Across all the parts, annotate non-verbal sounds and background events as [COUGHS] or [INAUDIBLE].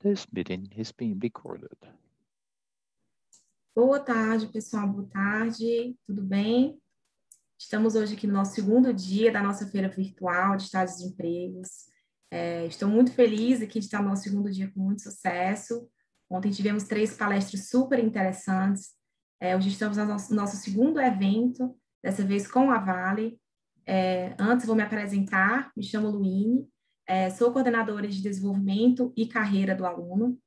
This meeting is being recorded. Boa tarde, pessoal. Boa tarde. Tudo bem? Estamos hoje aqui no nosso segundo dia da nossa feira virtual de estágios de empregos. É, estou muito feliz aqui de estar no nosso segundo dia com muito sucesso. Ontem tivemos três palestras super interessantes. É, hoje estamos no nosso, nosso, segundo evento, dessa vez com a Vale. É, antes, vou me apresentar. Me chamo Luíne, é, sou coordenadora de desenvolvimento e carreira do aluno.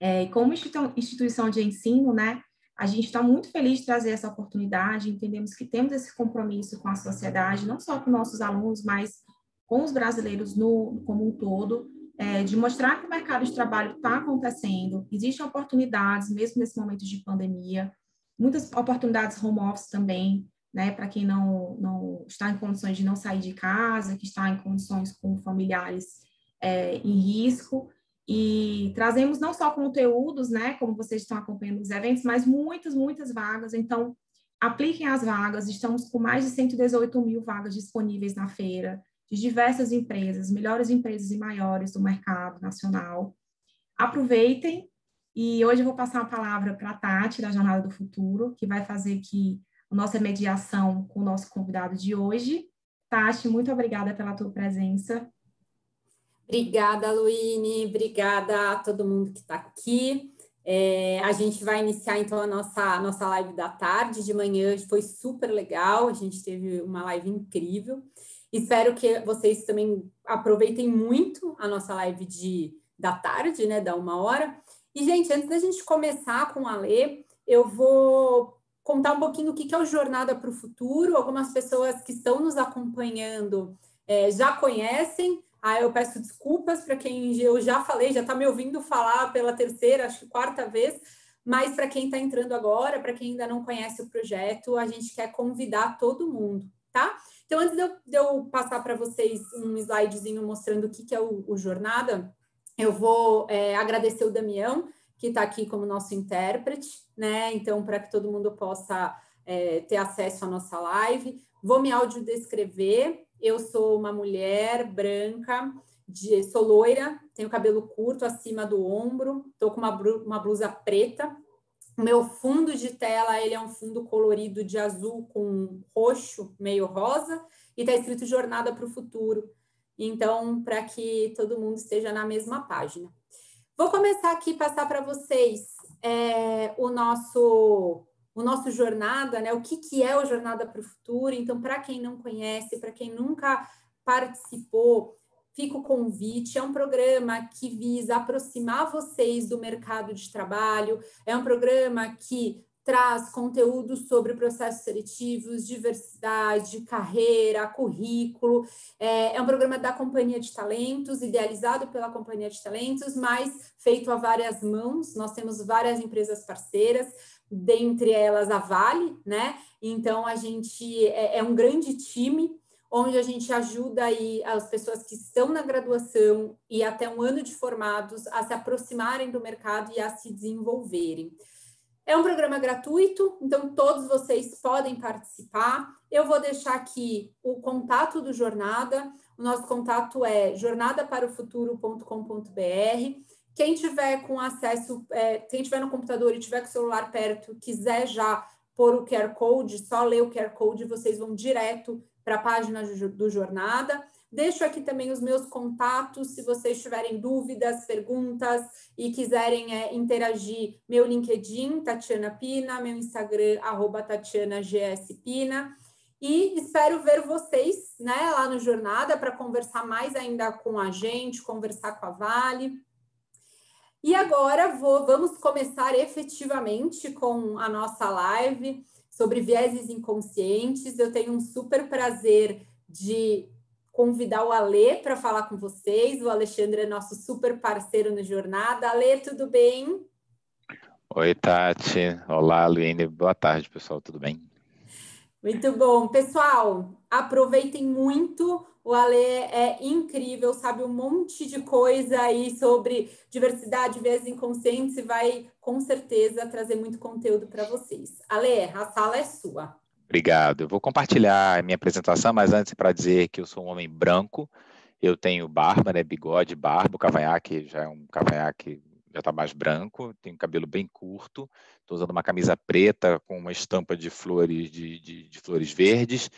É, como instituição de ensino, né, a gente está muito feliz de trazer essa oportunidade, entendemos que temos esse compromisso com a sociedade, não só com nossos alunos, mas com os brasileiros no, como um todo, é, de mostrar que o mercado de trabalho está acontecendo, existem oportunidades, mesmo nesse momento de pandemia, muitas oportunidades home office também, né, para quem não, não está em condições de não sair de casa, que está em condições com familiares é, em risco. E trazemos não só conteúdos, né, como vocês estão acompanhando os eventos, mas muitas, muitas vagas. Então, apliquem as vagas. Estamos com mais de 118 mil vagas disponíveis na feira, de diversas empresas, melhores empresas e maiores do mercado nacional. Aproveitem. E hoje eu vou passar a palavra para a Tati, da Jornada do Futuro, que vai fazer que nossa mediação com o nosso convidado de hoje. Tati, muito obrigada pela tua presença. Obrigada, Luíne. Obrigada a todo mundo que está aqui. É, a gente vai iniciar então a nossa, nossa live da tarde. De manhã foi super legal, a gente teve uma live incrível. Espero que vocês também aproveitem muito a nossa live de, da tarde, né, da uma hora. E, gente, antes da gente começar com a Lê, eu vou contar um pouquinho o que é o Jornada para o Futuro. Algumas pessoas que estão nos acompanhando é, já conhecem. Ah, eu peço desculpas para quem eu já falei, já está me ouvindo falar pela terceira, acho que quarta vez, mas para quem está entrando agora, para quem ainda não conhece o projeto, a gente quer convidar todo mundo, tá? Então, antes de eu, de eu passar para vocês um slidezinho mostrando o que, que é o, o Jornada, eu vou é, agradecer o Damião, que está aqui como nosso intérprete, né? Então, para que todo mundo possa é, ter acesso à nossa live. Vou me audiodescrever. Eu sou uma mulher branca, de, sou loira, tenho cabelo curto acima do ombro, estou com uma, uma blusa preta. O meu fundo de tela ele é um fundo colorido de azul com roxo, meio rosa, e está escrito Jornada para o Futuro. Então, para que todo mundo esteja na mesma página. Vou começar aqui passar para vocês é, o nosso o nosso jornada, né? O que, que é o jornada para o futuro? Então, para quem não conhece, para quem nunca participou, fica o convite. É um programa que visa aproximar vocês do mercado de trabalho, é um programa que traz conteúdos sobre processos seletivos, diversidade, carreira, currículo. É, é, um programa da Companhia de Talentos, idealizado pela Companhia de Talentos, mas feito a várias mãos. Nós temos várias empresas parceiras, dentre elas a Vale, né? Então a gente é, é um grande time onde a gente ajuda aí as pessoas que estão na graduação e até um ano de formados a se aproximarem do mercado e a se desenvolverem. É um programa gratuito, então todos vocês podem participar. Eu vou deixar aqui o contato do Jornada. O nosso contato é jornadaparofuturo.com.br. Quem tiver com acesso, é, quem tiver no computador e tiver com o celular perto, quiser já pôr o QR Code, só ler o QR Code, vocês vão direto para a página do Jornada. Deixo aqui também os meus contatos, se vocês tiverem dúvidas, perguntas e quiserem é, interagir, meu LinkedIn, Tatiana Pina, meu Instagram, arroba TatianaGSPina. E espero ver vocês né, lá no Jornada para conversar mais ainda com a gente, conversar com a Vale. E agora vou, vamos começar efetivamente com a nossa live sobre vieses inconscientes. Eu tenho um super prazer de convidar o Alê para falar com vocês. O Alexandre é nosso super parceiro na Jornada. Alê, tudo bem? Oi, Tati. Olá, Aline. Boa tarde, pessoal. Tudo bem? Muito bom. Pessoal, aproveitem muito. O Ale é incrível, sabe um monte de coisa aí sobre diversidade, vezes inconscientes e vai com certeza trazer muito conteúdo para vocês. Ale, a sala é sua. Obrigado. Eu vou compartilhar a minha apresentação, mas antes para dizer que eu sou um homem branco, eu tenho barba, né, bigode, barba, o cavanhaque já é um cavanhaque já está mais branco, tenho cabelo bem curto, estou usando uma camisa preta com uma estampa de flores de, de, de, flores verdes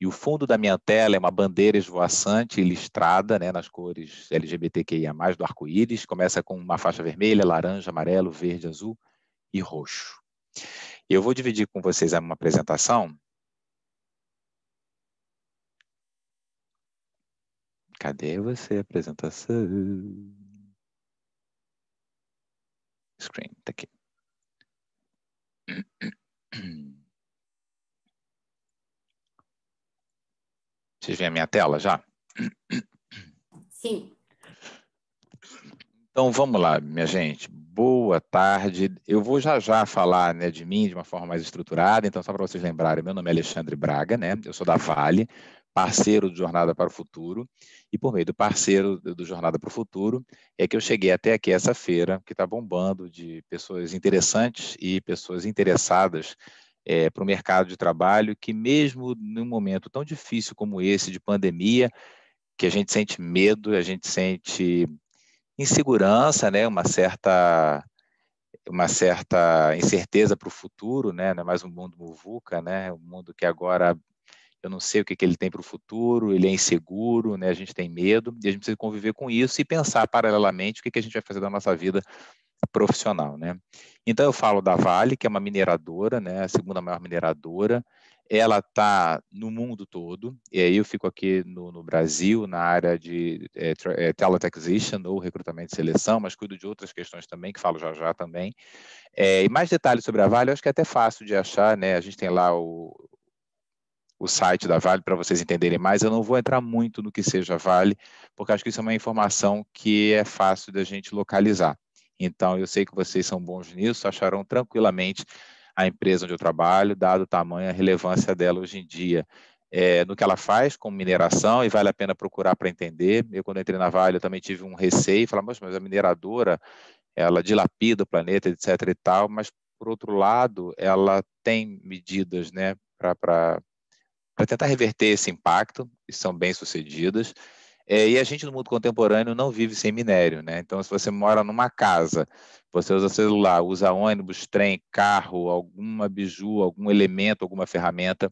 e o fundo da minha tela é uma bandeira esvoaçante listrada, né, nas cores LGBTQIA+, do arco-íris, começa com uma faixa vermelha, laranja, amarelo, verde, azul e roxo. Eu vou dividir com vocês uma apresentação. Cadê você, apresentação? Screen, tá aqui. Vocês veem a minha tela já? Sim. Então vamos lá, minha gente boa tarde. Eu vou já já falar né, de mim de uma forma mais estruturada, então só para vocês lembrarem, meu nome é Alexandre Braga, né? eu sou da Vale, parceiro do Jornada para o Futuro, e por meio do parceiro do Jornada para o Futuro é que eu cheguei até aqui essa feira, que está bombando de pessoas interessantes e pessoas interessadas é, para o mercado de trabalho, que mesmo num momento tão difícil como esse de pandemia, que a gente sente medo, a gente sente insegurança, né, uma certa uma certa incerteza para o futuro, né, não é mais um mundo muvuca, né, um mundo que agora eu não sei o que, que ele tem para o futuro, ele é inseguro, né, a gente tem medo, e a gente precisa conviver com isso e pensar paralelamente o que, que a gente vai fazer da nossa vida profissional, né. Então eu falo da Vale, que é uma mineradora, né, a segunda maior mineradora, ela está no mundo todo, e aí eu fico aqui no, no Brasil, na área de é, é, talent acquisition ou recrutamento e seleção, mas cuido de outras questões também, que falo já já também. É, e mais detalhes sobre a Vale, eu acho que é até fácil de achar, né? A gente tem lá o, o site da Vale para vocês entenderem mais. Eu não vou entrar muito no que seja Vale, porque acho que isso é uma informação que é fácil da gente localizar. Então, eu sei que vocês são bons nisso, acharão tranquilamente a empresa onde eu trabalho, dado o tamanho e a relevância dela hoje em dia. É, no que ela faz com mineração e vale a pena procurar para entender. Eu, quando entrei na Vale, eu também tive um receio, falar, mas, mas a mineradora, ela dilapida o planeta, etc e tal, mas, por outro lado, ela tem medidas né, para tentar reverter esse impacto, e são bem-sucedidas. É, e a gente no mundo contemporâneo não vive sem minério, né? Então, se você mora numa casa, você usa celular, usa ônibus, trem, carro, alguma biju, algum elemento, alguma ferramenta,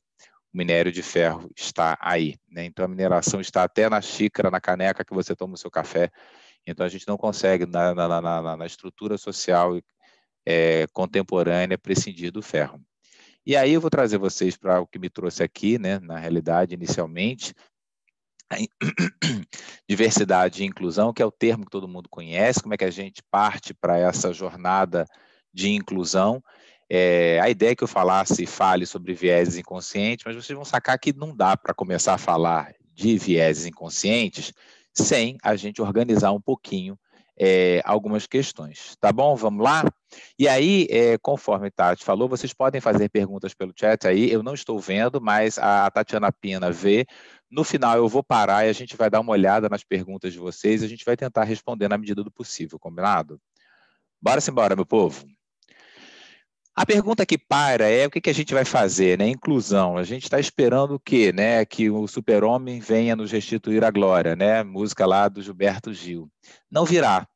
o minério de ferro está aí. Né? Então, a mineração está até na xícara, na caneca que você toma o seu café. Então, a gente não consegue, na, na, na, na estrutura social é, contemporânea, prescindir do ferro. E aí eu vou trazer vocês para o que me trouxe aqui, né? na realidade, inicialmente, [COUGHS] diversidade e inclusão, que é o termo que todo mundo conhece, como é que a gente parte para essa jornada de inclusão. É, a ideia é que eu falasse e fale sobre vieses inconscientes, mas vocês vão sacar que não dá para começar a falar de vieses inconscientes sem a gente organizar um pouquinho é, algumas questões. Tá bom? Vamos lá? E aí, é, conforme Tati falou, vocês podem fazer perguntas pelo chat aí. Eu não estou vendo, mas a Tatiana Pina vê. No final, eu vou parar e a gente vai dar uma olhada nas perguntas de vocês. A gente vai tentar responder na medida do possível, combinado? Bora-se embora, meu povo. A pergunta que para é o que, que a gente vai fazer, né? Inclusão. A gente está esperando o quê, né? Que o super-homem venha nos restituir a glória, né? Música lá do Gilberto Gil. Não virá.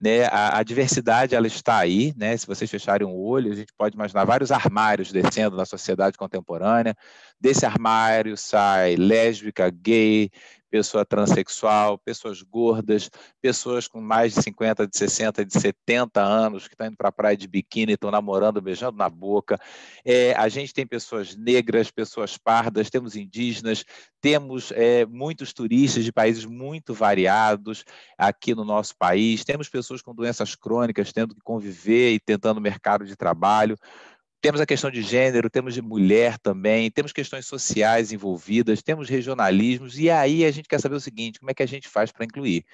Né? A, a, diversidade ela está aí, né? Se vocês fecharem o olho, a gente pode imaginar vários armários descendo na sociedade contemporânea. Desse armário sai lésbica, gay, pessoa transexual, pessoas gordas, pessoas com mais de 50, de 60, de 70 anos que estão tá indo para a praia de biquíni, estão namorando, beijando na boca. É, a gente tem pessoas negras, pessoas pardas, temos indígenas, temos é, muitos turistas de países muito variados aqui no nosso país, temos pessoas com doenças crônicas tendo que conviver e tentando mercado de trabalho. Temos a questão de gênero, temos de mulher também, temos questões sociais envolvidas, temos regionalismos, e aí a gente quer saber o seguinte: como é que a gente faz para incluir?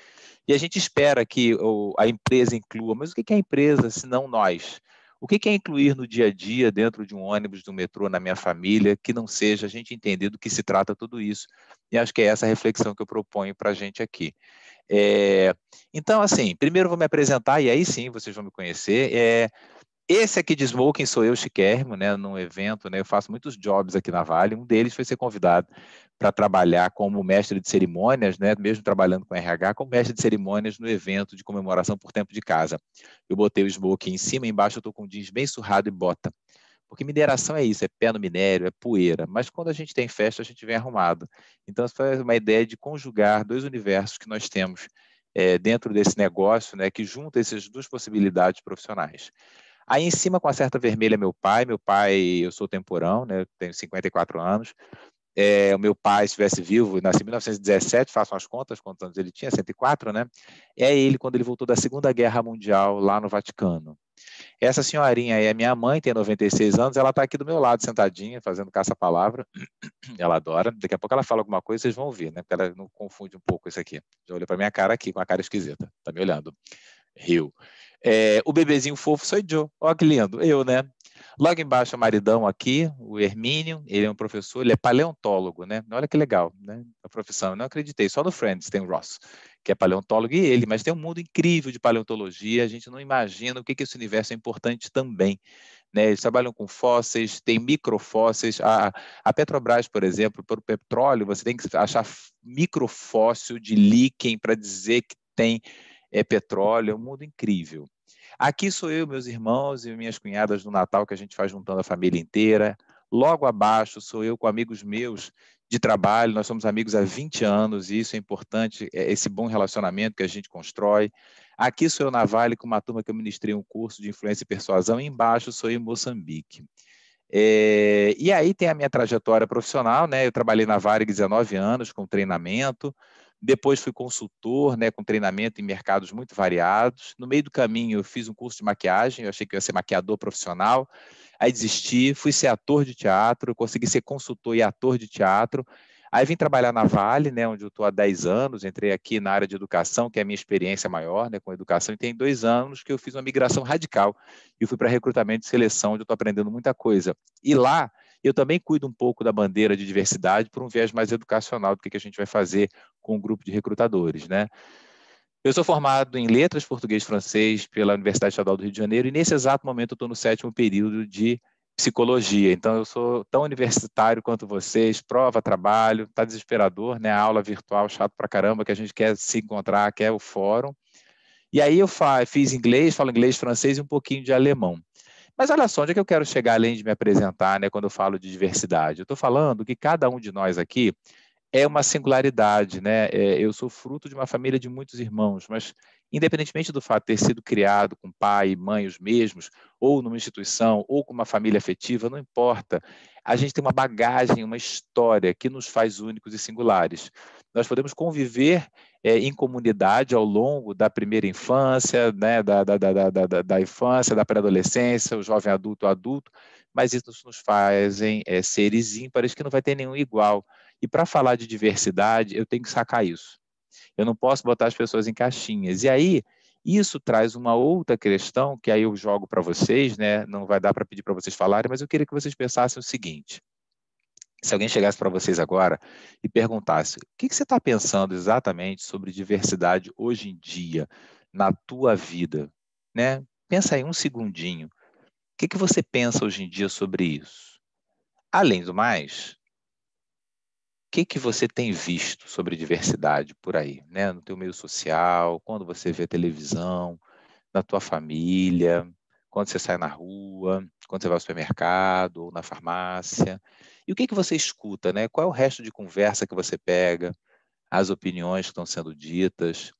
E a gente espera que a empresa inclua, mas o que é a empresa se não nós? O que é incluir no dia a dia, dentro de um ônibus, do metrô, na minha família, que não seja a gente entender do que se trata tudo isso? E acho que é essa reflexão que eu proponho para a gente aqui. É... Então, assim, primeiro vou me apresentar e aí sim vocês vão me conhecer. É... Esse aqui de Smoking sou eu, Chiquérrimo, né, num evento, né, eu faço muitos jobs aqui na Vale, um deles foi ser convidado para trabalhar como mestre de cerimônias, né, mesmo trabalhando com RH, como mestre de cerimônias no evento de comemoração por tempo de casa. Eu botei o Smoking em cima, embaixo eu estou com jeans bem surrado e bota. Porque mineração é isso, é pé no minério, é poeira, mas quando a gente tem festa, a gente vem arrumado. Então, essa foi uma ideia de conjugar dois universos que nós temos é, dentro desse negócio, né, que junta essas duas possibilidades profissionais. Aí em cima, com a certa vermelha, meu pai. Meu pai, eu sou temporão, né? Eu tenho 54 anos. É, o meu pai estivesse vivo, nasceu em 1917, faço as contas, quantos anos ele tinha? 104, né? É ele quando ele voltou da Segunda Guerra Mundial lá no Vaticano. Essa senhorinha aí é minha mãe, tem 96 anos, ela está aqui do meu lado, sentadinha, fazendo caça-palavra. [CLEARS THROAT] Ela adora. Daqui a pouco ela fala alguma coisa, vocês vão ouvir, né? Porque ela não confunde um pouco isso aqui. Já olhou para minha cara aqui, com a cara esquisita. Está me olhando. Rio. É, o bebezinho fofo sou eu. Olha que lindo, eu, né? Logo embaixo, o maridão aqui, o Hermínio, ele é um professor, ele é paleontólogo, né? Olha que legal, né? A profissão, eu não acreditei, só no Friends tem o Ross, que é paleontólogo, e ele, mas tem um mundo incrível de paleontologia, a gente não imagina o que, que esse universo é importante também. Né? Eles trabalham com fósseis, tem microfósseis. A, a Petrobras, por exemplo, para o petróleo, você tem que achar microfóssil de líquen para dizer que tem é petróleo, é um mundo incrível. Aqui sou eu, meus irmãos e minhas cunhadas no Natal que a gente faz juntando a família inteira. Logo abaixo sou eu com amigos meus de trabalho, nós somos amigos há 20 anos e isso é importante, é esse bom relacionamento que a gente constrói. Aqui sou eu na Vale com uma turma que eu ministrei um curso de influência e persuasão, e embaixo sou eu em Moçambique. É, e aí tem a minha trajetória profissional, né? Eu trabalhei na Vale 19 anos com treinamento, depois fui consultor, né, com treinamento em mercados muito variados. No meio do caminho, eu fiz um curso de maquiagem, eu achei que eu ia ser maquiador profissional. Aí desisti, fui ser ator de teatro, consegui ser consultor e ator de teatro. Aí vim trabalhar na Vale, né, onde eu estou há 10 anos, entrei aqui na área de educação, que é a minha experiência maior né, com educação, e tem dois anos que eu fiz uma migração radical e fui para recrutamento e seleção, onde eu estou aprendendo muita coisa. E lá eu também cuido um pouco da bandeira de diversidade por um viés mais educacional do que a gente vai fazer com o grupo de recrutadores, né? Eu sou formado em Letras Português e Francês pela Universidade Estadual do Rio de Janeiro e nesse exato momento eu estou no sétimo período de psicologia. Então eu sou tão universitário quanto vocês, prova, trabalho, tá desesperador, né? aula virtual chato pra caramba que a gente quer se encontrar, quer o fórum. E aí eu fiz inglês, falo inglês, francês e um pouquinho de alemão. Mas olha só, onde é que eu quero chegar além de me apresentar, né, quando eu falo de diversidade? Eu estou falando que cada um de nós aqui é uma singularidade, né? É, eu sou fruto de uma família de muitos irmãos, mas independentemente do fato de ter sido criado com pai e mãe os mesmos, ou numa instituição, ou com uma família afetiva, não importa. A gente tem uma bagagem, uma história que nos faz únicos e singulares. Nós podemos conviver é, em comunidade ao longo da primeira infância, né, da, da, da, da, da infância, da pré-adolescência, o jovem adulto, o adulto, mas isso nos fazem é, seres ímpares que não vai ter nenhum igual. E para falar de diversidade, eu tenho que sacar isso. Eu não posso botar as pessoas em caixinhas. E aí, isso traz uma outra questão que aí eu jogo para vocês, né? Não vai dar para pedir para vocês falarem, mas eu queria que vocês pensassem o seguinte: se alguém chegasse para vocês agora e perguntasse o que, que você está pensando exatamente sobre diversidade hoje em dia na tua vida, né? Pensa aí um segundinho. O que, que você pensa hoje em dia sobre isso? Além do mais, o que, que você tem visto sobre diversidade por aí, né? No teu meio social, quando você vê televisão, na tua família, quando você sai na rua, quando você vai ao supermercado ou na farmácia. E o que, que você escuta, né? Qual é o resto de conversa que você pega, as opiniões que estão sendo ditas.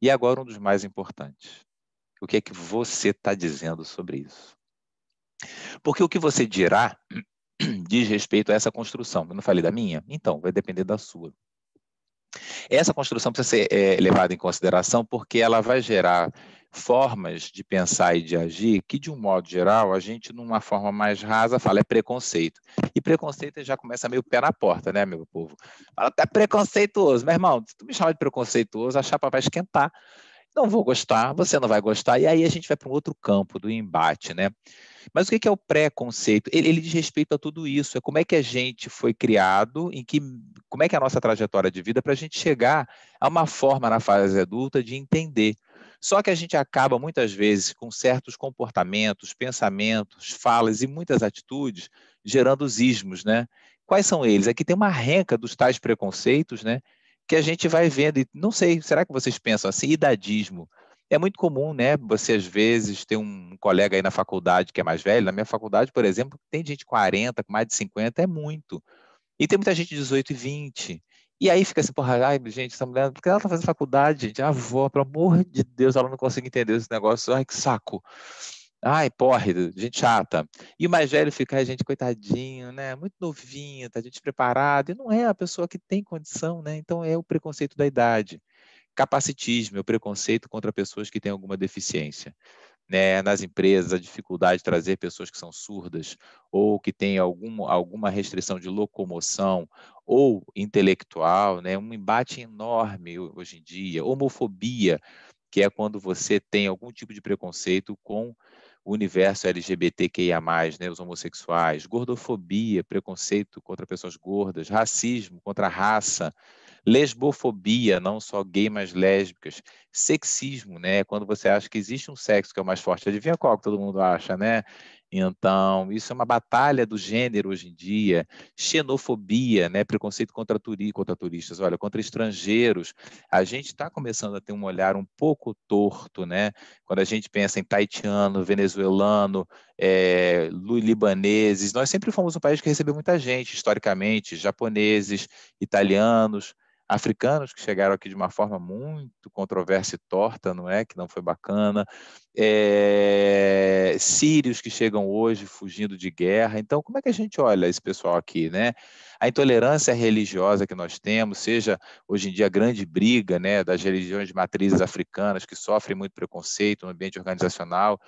E agora um dos mais importantes. O que é que você está dizendo sobre isso? Porque o que você dirá [CLEARS THROAT] diz respeito a essa construção. Eu não falei da minha? Então, vai depender da sua. Essa construção precisa ser é, levada em consideração porque ela vai gerar formas de pensar e de agir que, de um modo geral, a gente, numa forma mais rasa, fala é preconceito. E preconceito já começa meio pé na porta, né, meu povo? Fala, até preconceituoso. Meu irmão, se tu me chamar de preconceituoso, a chapa vai esquentar. Não vou gostar, você não vai gostar. E aí a gente vai para um outro campo do embate, né? Mas o que é o preconceito? Ele, ele diz respeito a tudo isso. É como é que a gente foi criado, em que, como é que é a nossa trajetória de vida para a gente chegar a uma forma na fase adulta de entender só que a gente acaba muitas vezes com certos comportamentos, pensamentos, falas e muitas atitudes gerando os ismos, né? Quais são eles? Aqui é tem uma renca dos tais preconceitos, né? Que a gente vai vendo, e não sei, será que vocês pensam assim, idadismo? É muito comum, né? Você às vezes tem um colega aí na faculdade que é mais velho. Na minha faculdade, por exemplo, tem gente 40, com mais de 50, é muito. E tem muita gente de 18 e 20. E aí fica assim, porra, ai, gente, essa mulher, porque ela tá fazendo faculdade, gente? avó, pelo amor de Deus, ela não consegue entender esse negócio. Ai, que saco. Ai, porra, gente chata. E o mais velho fica, ai, gente, coitadinho, né? Muito novinho, tá gente preparado. E não é a pessoa que tem condição, né? Então é o preconceito da idade. Capacitismo é o preconceito contra pessoas que têm alguma deficiência. Né, nas empresas, a dificuldade de trazer pessoas que são surdas ou que têm algum, alguma restrição de locomoção ou intelectual, né? um embate enorme hoje em dia, homofobia, que é quando você tem algum tipo de preconceito com o universo LGBTQIA, né? os homossexuais, gordofobia, preconceito contra pessoas gordas, racismo contra raça, lesbofobia, não só gay, mas lésbicas, sexismo, né? Quando você acha que existe um sexo que é o mais forte. Adivinha qual que todo mundo acha, né? Então, isso é uma batalha do gênero hoje em dia, xenofobia, né? preconceito contra, turi, contra turistas, olha, contra estrangeiros. A gente está começando a ter um olhar um pouco torto, né? Quando a gente pensa em taitiano, venezuelano, é, libaneses, nós sempre fomos um país que recebeu muita gente, historicamente, japoneses, italianos, africanos que chegaram aqui de uma forma muito controversa e torta, não é? Que não foi bacana. É... Sírios que chegam hoje fugindo de guerra. Então, como é que a gente olha esse pessoal aqui, né? A intolerância religiosa que nós temos, seja hoje em dia a grande briga, né, das religiões de matrizes africanas que sofrem muito preconceito no ambiente organizacional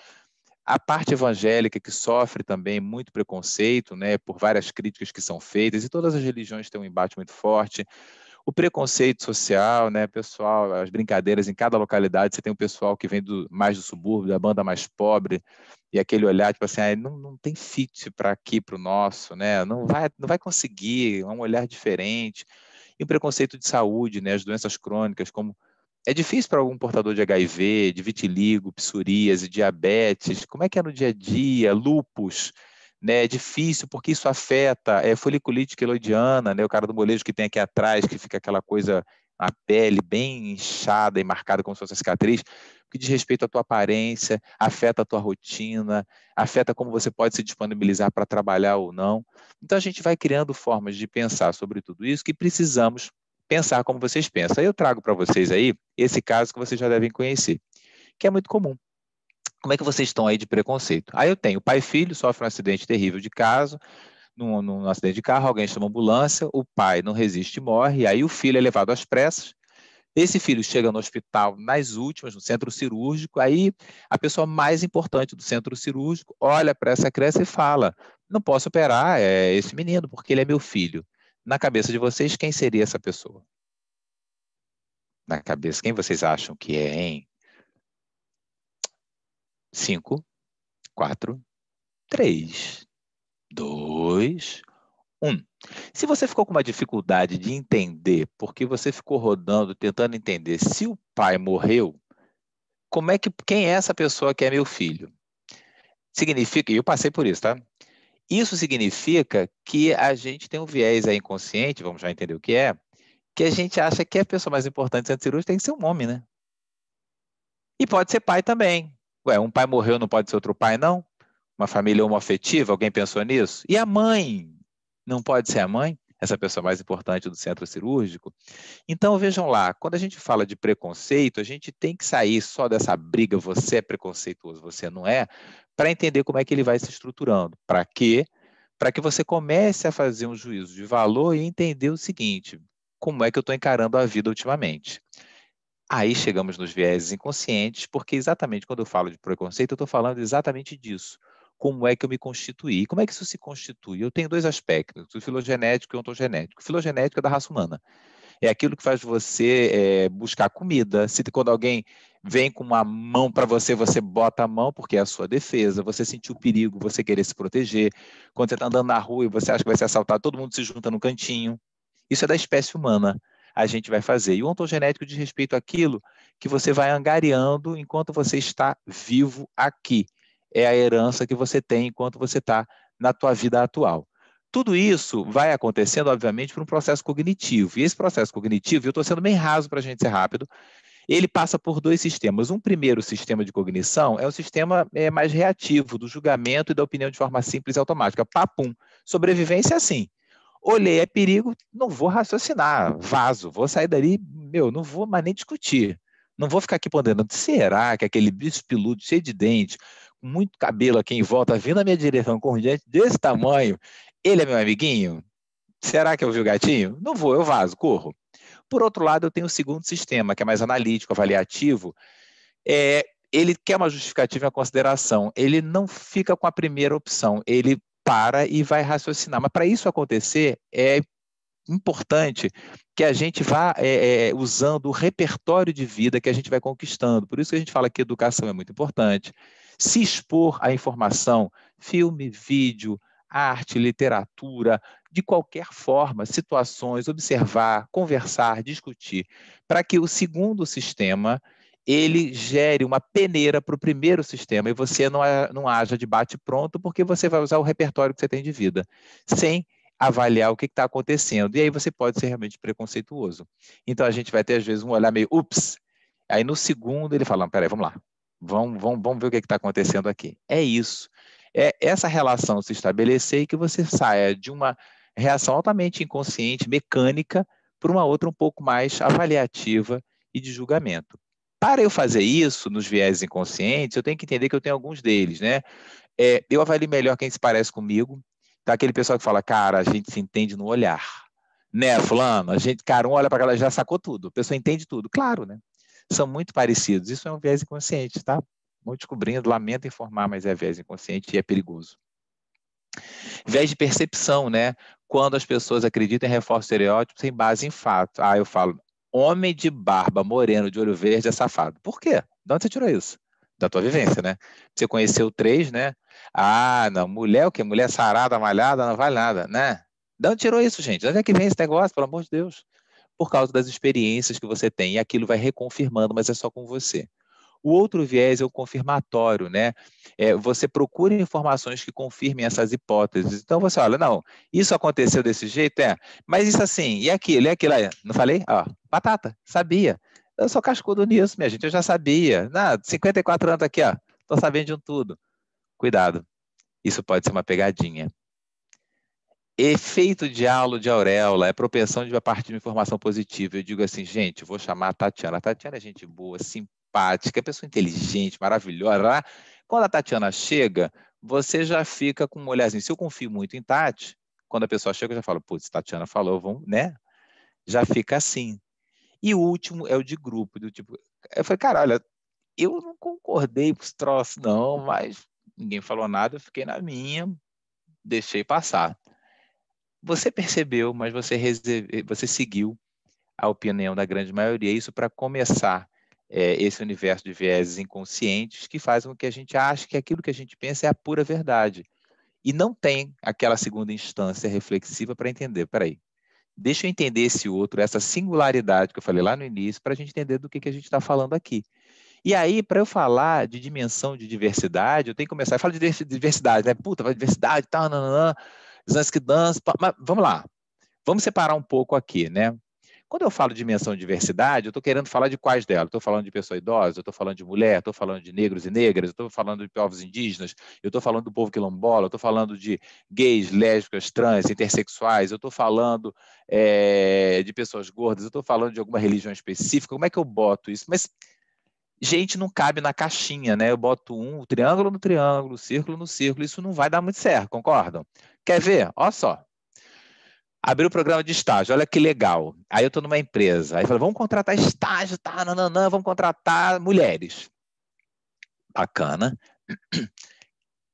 a parte evangélica que sofre também muito preconceito, né, por várias críticas que são feitas, e todas as religiões têm um embate muito forte o preconceito social, né, pessoal, as brincadeiras em cada localidade, você tem o pessoal que vem do, mais do subúrbio, da banda mais pobre, e aquele olhar, tipo assim, ah, não, não tem fit para aqui, para o nosso, né, não vai, não vai conseguir, é um olhar diferente, e o preconceito de saúde, né, as doenças crônicas, como é difícil para algum portador de HIV, de vitiligo, psoríase, diabetes, como é que é no dia a dia, lupus, né? É difícil porque isso afeta é, foliculite queloidiana, né? O cara do molejo que tem aqui atrás, que fica aquela coisa, a pele bem inchada e marcada como se fosse uma cicatriz, que diz respeito à tua aparência, afeta a tua rotina, afeta como você pode se disponibilizar para trabalhar ou não. Então a gente vai criando formas de pensar sobre tudo isso que precisamos pensar como vocês pensam. Eu trago para vocês aí esse caso que vocês já devem conhecer, que é muito comum como é que vocês estão aí de preconceito? Aí eu tenho pai e filho, sofrem um acidente terrível de caso, num, num, acidente de carro, alguém chama ambulância, o pai não resiste e morre, e aí o filho é levado às pressas. Esse filho chega no hospital nas últimas, no centro cirúrgico, aí a pessoa mais importante do centro cirúrgico olha para essa criança e fala: Não posso operar é esse menino, porque ele é meu filho. Na cabeça de vocês, quem seria essa pessoa? Na cabeça, quem vocês acham que é, hein? 5, 4, 3, 2, 1. Se você ficou com uma dificuldade de entender, porque você ficou rodando, tentando entender se o pai morreu, como é que quem é essa pessoa que é meu filho? Significa, e eu passei por isso, tá? Isso significa que a gente tem um viés aí inconsciente, vamos já entender o que é, que a gente acha que a pessoa mais importante dentro cirúrgica tem que ser um homem, né? E pode ser pai também. Ué, um pai morreu, não pode ser outro pai, não? Uma família homoafetiva, alguém pensou nisso? E a mãe? Não pode ser a mãe? Essa pessoa mais importante do centro cirúrgico? Então, vejam lá, quando a gente fala de preconceito, a gente tem que sair só dessa briga, você é preconceituoso, você não é, para entender como é que ele vai se estruturando. Para quê? Para que você comece a fazer um juízo de valor e entender o seguinte: como é que eu estou encarando a vida ultimamente? Aí chegamos nos vieses inconscientes, porque exatamente quando eu falo de preconceito, eu estou falando exatamente disso. Como é que eu me constituí? Como é que isso se constitui? Eu tenho dois aspectos, o filogenético e o ontogenético. O filogenético é da raça humana. É aquilo que faz você é, buscar comida. Se quando alguém vem com uma mão para você, você bota a mão porque é a sua defesa, você sentiu perigo, você querer se proteger. Quando você está andando na rua e você acha que vai ser assaltado, todo mundo se junta no cantinho. Isso é da espécie humana a gente vai fazer. E o ontogenético diz respeito àquilo que você vai angariando enquanto você está vivo aqui. É a herança que você tem enquanto você está na tua vida atual. Tudo isso vai acontecendo, obviamente, por um processo cognitivo. E esse processo cognitivo, eu estou sendo bem raso para a gente ser rápido, ele passa por dois sistemas. Um primeiro sistema de cognição é o um sistema é, mais reativo, do julgamento e da opinião de forma simples e automática. Papum. Sobrevivência é assim. Olhei, é perigo, não vou raciocinar, vaso, vou sair dali, meu, não vou mais nem discutir. Não vou ficar aqui ponderando, será que aquele bicho peludo, cheio de dente, com muito cabelo aqui em volta, vindo na minha direção com um dente desse tamanho, ele é meu amiguinho? Será que eu vi o gatinho? Não vou, eu vaso, corro. Por outro lado, eu tenho o segundo sistema, que é mais analítico, avaliativo. É, ele quer uma justificativa e uma consideração. Ele não fica com a primeira opção. Ele para e vai raciocinar. Mas para isso acontecer, é importante que a gente vá é, é, usando o repertório de vida que a gente vai conquistando. Por isso que a gente fala que educação é muito importante. Se expor à informação, filme, vídeo, arte, literatura, de qualquer forma, situações, observar, conversar, discutir, para que o segundo sistema ele gere uma peneira para o primeiro sistema e você não, é, não haja de bate pronto, porque você vai usar o repertório que você tem de vida, sem avaliar o que está acontecendo. E aí você pode ser realmente preconceituoso. Então a gente vai ter, às vezes, um olhar meio, ups. Aí no segundo ele fala: peraí, vamos lá, vamos, vamos, vamos ver o que está acontecendo aqui. É isso. É essa relação se estabelecer e que você saia de uma reação altamente inconsciente, mecânica, para uma outra um pouco mais avaliativa e de julgamento. Para eu fazer isso nos viés inconscientes, eu tenho que entender que eu tenho alguns deles, né? É, eu avalio melhor quem se parece comigo. Tá aquele pessoal que fala, cara, a gente se entende no olhar. Né, fulano? A gente, cara, um olha para ela já sacou tudo. A pessoa entende tudo. Claro, né? São muito parecidos. Isso é um viés inconsciente, tá? Vou descobrindo, lamento informar, mas é viés inconsciente e é perigoso. Viés de percepção, né? Quando as pessoas acreditam em reforço estereótipo sem base em fato. Ah, eu falo, homem de barba, moreno, de olho verde é safado. Por quê? De onde você tirou isso? Da tua vivência, né? Você conheceu três, né? Ah, não, mulher é o quê? Mulher sarada, malhada, não vale nada, né? De onde tirou isso, gente? De onde é que vem esse negócio, pelo amor de Deus? Por causa das experiências que você tem. E aquilo vai reconfirmando, mas é só com você. O outro viés é o confirmatório, né? É, você procura informações que confirmem essas hipóteses. Então você olha, não, isso aconteceu desse jeito, é, mas isso assim, e aquilo, e aquilo, aí? não falei? Ó, batata, sabia. Eu sou cascudo nisso, minha gente, eu já sabia. Na 54 anos aqui, ó, tô sabendo de um tudo. Cuidado, isso pode ser uma pegadinha. Efeito diálogo de auréola é propensão de partir de uma informação positiva. Eu digo assim, gente, vou chamar a Tatiana. A Tatiana é gente boa, simpática simpática, pessoa inteligente, maravilhosa. Quando a Tatiana chega, você já fica com um olharzinho. Se eu confio muito em Tati, quando a pessoa chega, eu já falo, putz, Tatiana falou, vamos, né? Já fica assim. E o último é o de grupo, do tipo. Eu falei, cara, olha, eu não concordei com os troços, não, mas ninguém falou nada, eu fiquei na minha, deixei passar. Você percebeu, mas você, reserve, você seguiu a opinião da grande maioria, isso para começar é, esse universo de vieses inconscientes que faz com que a gente ache que aquilo que a gente pensa é a pura verdade. E não tem aquela segunda instância reflexiva para entender. Peraí, deixa eu entender esse outro, essa singularidade que eu falei lá no início, para a gente entender do que, que a gente está falando aqui. E aí, para eu falar de dimensão de diversidade, eu tenho que começar. Eu falo de diversidade, né? Puta, vai diversidade, tal, nananã, que dança. Mas vamos lá. Vamos separar um pouco aqui, né? Quando eu falo de dimensão de diversidade, eu estou querendo falar de quais delas? Estou falando de pessoa idosa, estou falando de mulher, estou falando de negros e negras, estou falando de povos indígenas, eu estou falando do povo quilombola, estou falando de gays, lésbicas, trans, intersexuais, eu estou falando é, de pessoas gordas, eu estou falando de alguma religião específica. Como é que eu boto isso? Mas gente não cabe na caixinha, né? Eu boto um, o triângulo no triângulo, o círculo no círculo, isso não vai dar muito certo, concordam? Quer ver? Olha só abri o programa de estágio, olha que legal. Aí eu estou numa empresa, aí fala, vamos contratar estágio, tá, não, não, não, vamos contratar mulheres. Bacana.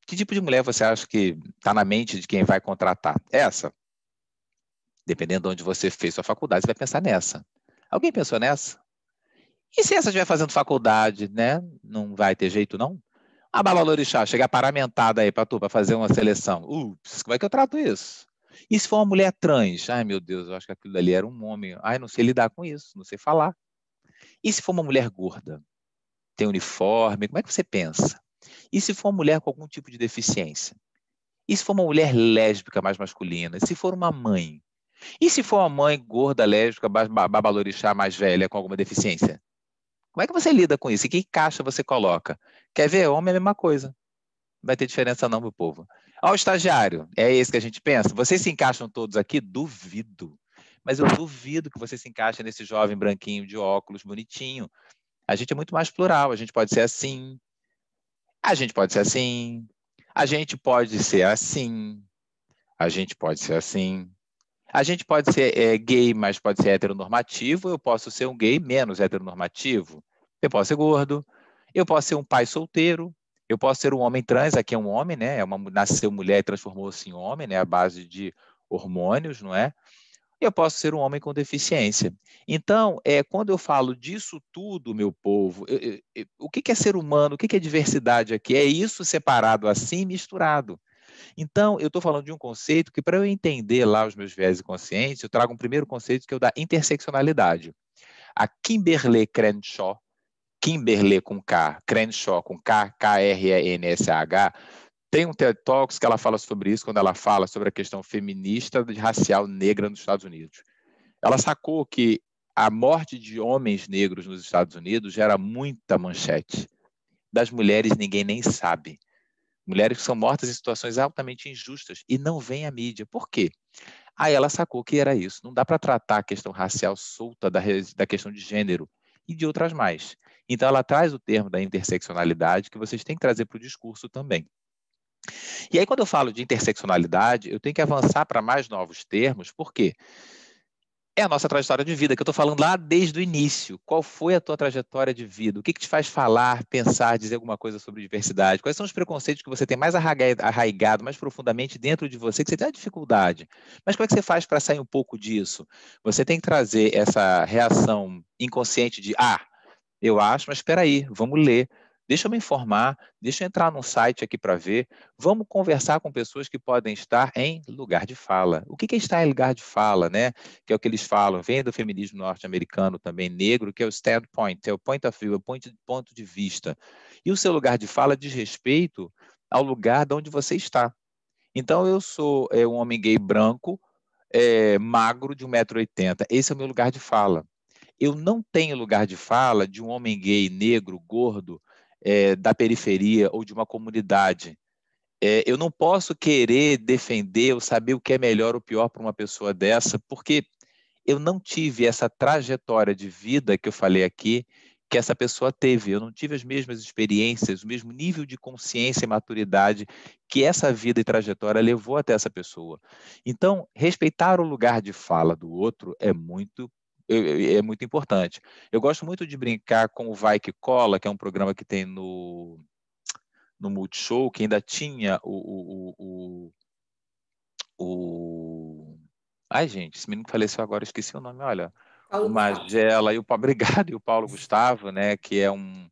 Que tipo de mulher você acha que está na mente de quem vai contratar? Essa. Dependendo de onde você fez sua faculdade, você vai pensar nessa. Alguém pensou nessa? E se essa estiver fazendo faculdade, né? Não vai ter jeito, não? A Babalorixá chegar paramentada aí para tu, para fazer uma seleção. Ups, como é que eu trato isso? E se for uma mulher trans? Ai, meu Deus, eu acho que aquilo ali era um homem. Ai, não sei lidar com isso, não sei falar. E se for uma mulher gorda? Tem uniforme? Como é que você pensa? E se for uma mulher com algum tipo de deficiência? E se for uma mulher lésbica mais masculina? E se for uma mãe? E se for uma mãe gorda, lésbica, babalorixá mais velha, com alguma deficiência? Como é que você lida com isso? E que caixa você coloca? Quer ver? Homem é a mesma coisa. Não vai ter diferença não, meu povo o estagiário, é esse que a gente pensa. Vocês se encaixam todos aqui? Duvido. Mas eu duvido que você se encaixe nesse jovem branquinho de óculos bonitinho. A gente é muito mais plural. A gente pode ser assim. A gente pode ser assim. A gente pode ser assim. A gente pode ser assim. A gente pode ser é, gay, mas pode ser heteronormativo. Eu posso ser um gay menos heteronormativo. Eu posso ser gordo. Eu posso ser um pai solteiro eu posso ser um homem trans, aqui é um homem, né? É uma, nasceu mulher e transformou-se em homem, né? A base de hormônios, não é? E eu posso ser um homem com deficiência. Então, é, quando eu falo disso tudo, meu povo, eu, eu, eu, o que, que é ser humano? O que, que é diversidade aqui? É isso separado assim, misturado. Então, eu estou falando de um conceito que, para eu entender lá os meus viés conscientes, eu trago um primeiro conceito que é o da interseccionalidade. A Kimberley Crenshaw, Kimberley com K, Crenshaw com K, K-R-E-N-S-H, tem um TED Talks que ela fala sobre isso, quando ela fala sobre a questão feminista de racial negra nos Estados Unidos. Ela sacou que a morte de homens negros nos Estados Unidos gera muita manchete. Das mulheres, ninguém nem sabe. Mulheres que são mortas em situações altamente injustas e não vem à mídia. Por quê? Aí ela sacou que era isso. Não dá para tratar a questão racial solta da, da questão de gênero e de outras mais. Então, ela traz o termo da interseccionalidade que vocês têm que trazer para o discurso também. E aí, quando eu falo de interseccionalidade, eu tenho que avançar para mais novos termos, por quê? É a nossa trajetória de vida, que eu estou falando lá desde o início. Qual foi a tua trajetória de vida? O que, que te faz falar, pensar, dizer alguma coisa sobre diversidade? Quais são os preconceitos que você tem mais arraigado, mais profundamente dentro de você, que você tem a dificuldade? Mas como é que você faz para sair um pouco disso? Você tem que trazer essa reação inconsciente de, ah, eu acho, mas espera aí, vamos ler. Deixa eu me informar, deixa eu entrar num site aqui para ver. Vamos conversar com pessoas que podem estar em lugar de fala. O que é estar em lugar de fala, né? Que é o que eles falam, vem do feminismo norte-americano também negro, que é o standpoint, é o point of view, é o ponto de vista. E o seu lugar de fala diz respeito ao lugar de onde você está. Então, eu sou é, um homem gay branco, é, magro, de 1,80m. Esse é o meu lugar de fala. Eu não tenho lugar de fala de um homem gay, negro, gordo, é, da periferia ou de uma comunidade. É, eu não posso querer defender ou saber o que é melhor ou pior para uma pessoa dessa, porque eu não tive essa trajetória de vida que eu falei aqui, que essa pessoa teve. Eu não tive as mesmas experiências, o mesmo nível de consciência e maturidade que essa vida e trajetória levou até essa pessoa. Então, respeitar o lugar de fala do outro é muito é muito importante. Eu gosto muito de brincar com o Vai Que Cola, que é um programa que tem no, no Multishow, que ainda tinha o, o, o, o... Ai, gente, esse menino que faleceu agora, esqueci o nome, olha. Paulo o Magela e o [LAUGHS] Obrigado, e o Paulo Gustavo, né? Que é um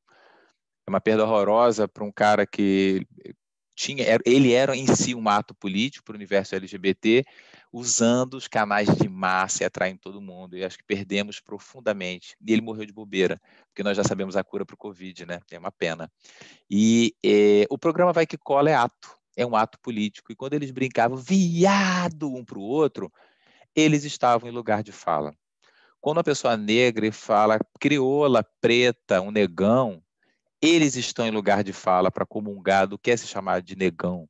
é uma perda horrorosa para um cara que tinha, ele era em si um ato político para o universo LGBT usando os canais de massa e atraindo todo mundo. E acho que perdemos profundamente. E ele morreu de bobeira, porque nós já sabemos a cura para o Covid, né? É uma pena. E é, o programa Vai Que Cola é ato, é um ato político. E quando eles brincavam, viado um para o outro, eles estavam em lugar de fala. Quando a pessoa negra fala crioula, preta, um negão, eles estão em lugar de fala para comungar do que é se chamar de negão,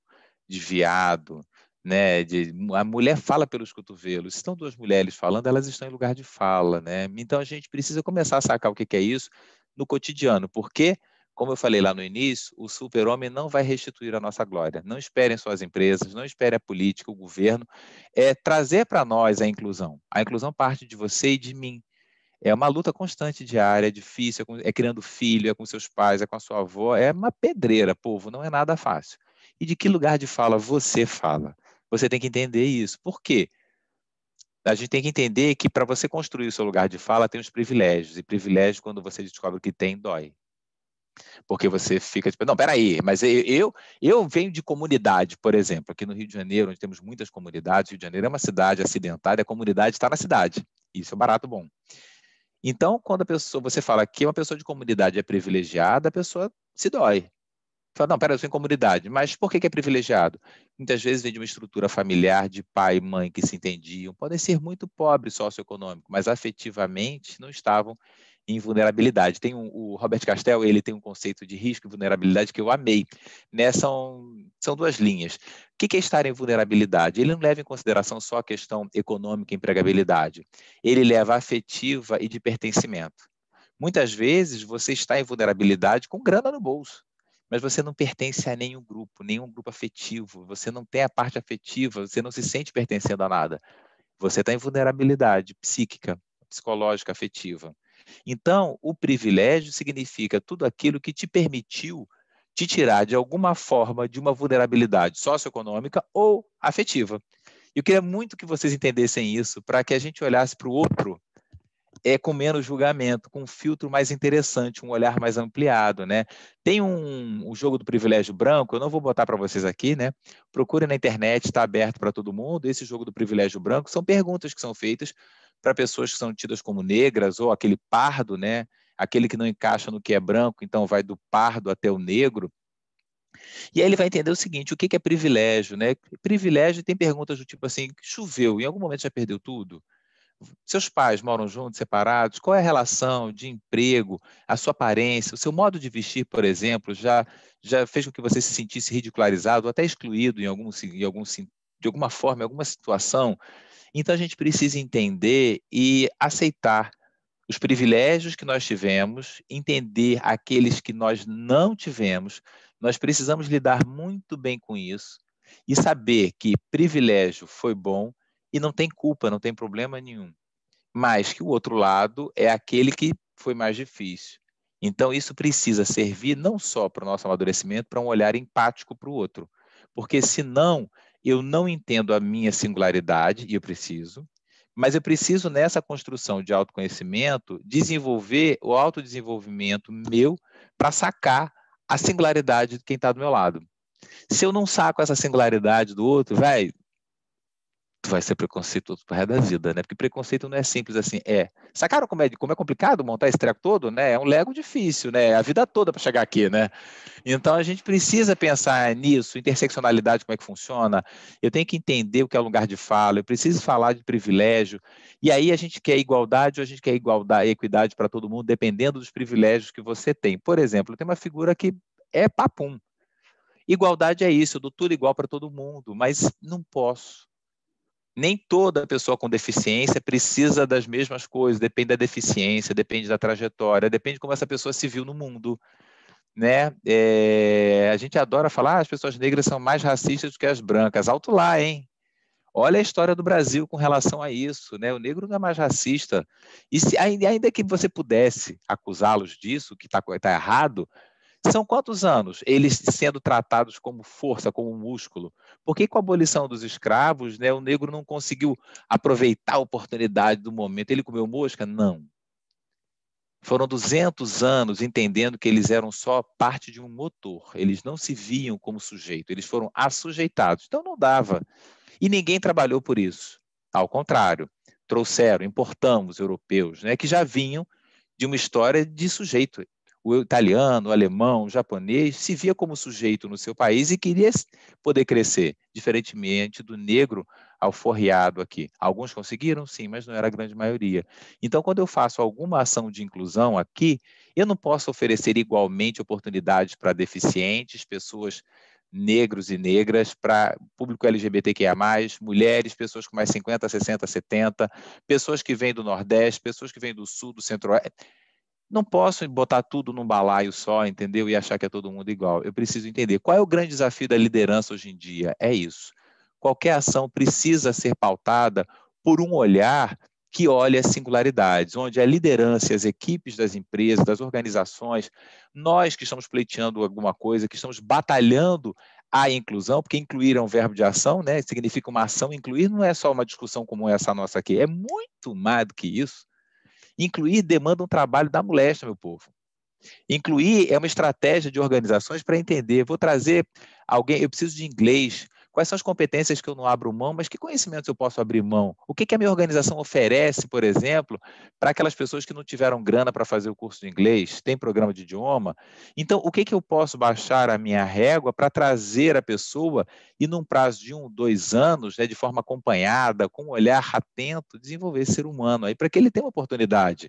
de viado, né? De, a mulher fala pelos cotovelos. Estão duas mulheres falando, elas estão em lugar de fala, né? Então a gente precisa começar a sacar o que, é isso no cotidiano, porque como eu falei lá no início, o super-homem não vai restituir a nossa glória. Não esperem suas empresas, não esperem a política, o governo. É trazer para nós a inclusão. A inclusão parte de você e de mim. É uma luta constante diária, é difícil, é, é, criando filho, é com seus pais, é com a sua avó. É uma pedreira, povo, não é nada fácil. E de que lugar de fala você fala? você tem que entender isso. Por quê? A gente tem que entender que para você construir o seu lugar de fala tem os privilégios, e privilégio quando você descobre que tem, dói. Porque você fica tipo, não, peraí, mas eu, eu, eu venho de comunidade, por exemplo, aqui no Rio de Janeiro, onde temos muitas comunidades, Rio de Janeiro é uma cidade acidentada, a comunidade está na cidade. Isso é barato bom. Então, quando a pessoa, você fala que uma pessoa de comunidade é privilegiada, a pessoa se dói. Fala, não, pera, eu sou em comunidade. Mas por que, que é privilegiado? Muitas vezes vem de uma estrutura familiar de pai e mãe que se entendiam, podem ser muito pobres socioeconômico, mas afetivamente não estavam em vulnerabilidade. Tem um, o Robert Castell, ele tem um conceito de risco e vulnerabilidade que eu amei. Né? São, são duas linhas. O que é estar em vulnerabilidade? Ele não leva em consideração só a questão econômica e empregabilidade. Ele leva afetiva e de pertencimento. Muitas vezes você está em vulnerabilidade com grana no bolso mas você não pertence a nenhum grupo, nenhum grupo afetivo, você não tem a parte afetiva, você não se sente pertencendo a nada. Você está em vulnerabilidade psíquica, psicológica, afetiva. Então, o privilégio significa tudo aquilo que te permitiu te tirar de alguma forma de uma vulnerabilidade socioeconômica ou afetiva. Eu queria muito que vocês entendessem isso, para que a gente olhasse para o outro é com menos julgamento, com um filtro mais interessante, um olhar mais ampliado, né? Tem um, um jogo do privilégio branco, eu não vou botar para vocês aqui, né? Procure na internet, está aberto para todo mundo. Esse jogo do privilégio branco são perguntas que são feitas para pessoas que são tidas como negras ou aquele pardo, né? Aquele que não encaixa no que é branco, então vai do pardo até o negro. E aí ele vai entender o seguinte: o que é privilégio, né? Privilégio tem perguntas do tipo assim: choveu, em algum momento já perdeu tudo? seus pais moram juntos, separados? Qual é a relação de emprego, a sua aparência, o seu modo de vestir, por exemplo, já, já fez com que você se sentisse ridicularizado ou até excluído em algum, em algum, de alguma forma, em alguma situação? Então a gente precisa entender e aceitar os privilégios que nós tivemos, entender aqueles que nós não tivemos. Nós precisamos lidar muito bem com isso e saber que privilégio foi bom e não tem culpa, não tem problema nenhum. Mas que o outro lado é aquele que foi mais difícil. Então, isso precisa servir não só para o nosso amadurecimento, para um olhar empático para o outro. Porque, senão, eu não entendo a minha singularidade, e eu preciso, mas eu preciso, nessa construção de autoconhecimento, desenvolver o autodesenvolvimento meu para sacar a singularidade de quem está do meu lado. Se eu não saco essa singularidade do outro, velho, tu vai ser preconceito o resto da vida, né? Porque preconceito não é simples assim, é. Sacaram como é, como é complicado montar esse treco todo, né? É um lego difícil, né? A vida toda para chegar aqui, né? Então a gente precisa pensar nisso, interseccionalidade, como é que funciona. Eu tenho que entender o que é lugar de fala, eu preciso falar de privilégio. E aí a gente quer igualdade ou a gente quer igualdade, equidade para todo mundo, dependendo dos privilégios que você tem. Por exemplo, tem uma figura que é papum, Igualdade é isso, eu dou tudo igual para todo mundo, mas não posso nem toda pessoa com deficiência precisa das mesmas coisas, depende da deficiência, depende da trajetória, depende de como essa pessoa se viu no mundo. Né? É, a gente adora falar ah, as pessoas negras são mais racistas do que as brancas. Alto lá, hein? Olha a história do Brasil com relação a isso, né? O negro não é mais racista. E se ainda que você pudesse acusá-los disso, que está tá errado, são quantos anos eles sendo tratados como força, como músculo? Por que com a abolição dos escravos, né, o negro não conseguiu aproveitar a oportunidade do momento? Ele comeu mosca? Não. Foram 200 anos entendendo que eles eram só parte de um motor, eles não se viam como sujeito, eles foram assujeitados. Então não dava. E ninguém trabalhou por isso. Ao contrário, trouxeram, importamos europeus, né, que já vinham de uma história de sujeito o italiano, o alemão, o japonês, se via como sujeito no seu país e queria poder crescer, diferentemente do negro alforriado aqui. Alguns conseguiram, sim, mas não era a grande maioria. Então, quando eu faço alguma ação de inclusão aqui, eu não posso oferecer igualmente oportunidades para deficientes, pessoas negros e negras, para público LGBTQIA, mulheres, pessoas com mais 50, 60, 70, pessoas que vêm do Nordeste, pessoas que vêm do Sul, do Centro-Oeste não posso botar tudo num balaio só, entendeu? E achar que é todo mundo igual. Eu preciso entender qual é o grande desafio da liderança hoje em dia. É isso. Qualquer ação precisa ser pautada por um olhar que olha as singularidades, onde a liderança as equipes das empresas, das organizações, nós que estamos pleiteando alguma coisa, que estamos batalhando a inclusão, porque incluir é um verbo de ação, né? significa uma ação. Incluir não é só uma discussão como essa nossa aqui, é muito mais do que isso. Incluir demanda um trabalho da moléstia, meu povo. Incluir é uma estratégia de organizações para entender. Vou trazer alguém, eu preciso de inglês, Quais são as competências que eu não abro mão, mas que conhecimentos eu posso abrir mão? O que, que a minha organização oferece, por exemplo, para aquelas pessoas que não tiveram grana para fazer o curso de inglês, tem programa de idioma? Então, o que, que eu posso baixar a minha régua para trazer a pessoa e, num prazo de um, dois anos, né, de forma acompanhada, com um olhar atento, desenvolver esse ser humano aí, para que ele tenha uma oportunidade?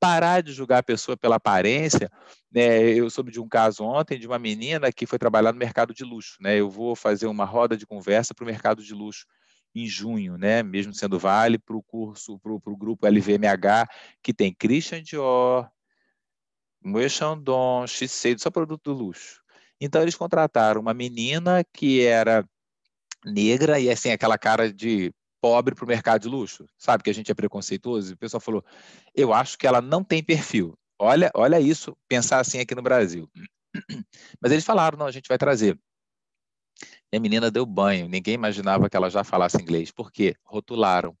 Parar de julgar a pessoa pela aparência né, eu soube de um caso ontem de uma menina que foi trabalhar no mercado de luxo. Né? Eu vou fazer uma roda de conversa para o mercado de luxo em junho, né? mesmo sendo Vale, para o curso, para o grupo LVMH, que tem Christian Dior, Moët Chandon, Shiseido, só produto do luxo. Então, eles contrataram uma menina que era negra e, assim, aquela cara de pobre para o mercado de luxo, sabe? Que a gente é preconceituoso. E o pessoal falou: eu acho que ela não tem perfil. Olha, olha isso, pensar assim aqui no Brasil. [CLEARS THROAT] Mas eles falaram, não, a gente vai trazer. E a menina deu banho, ninguém imaginava que ela já falasse inglês, Por quê? rotularam.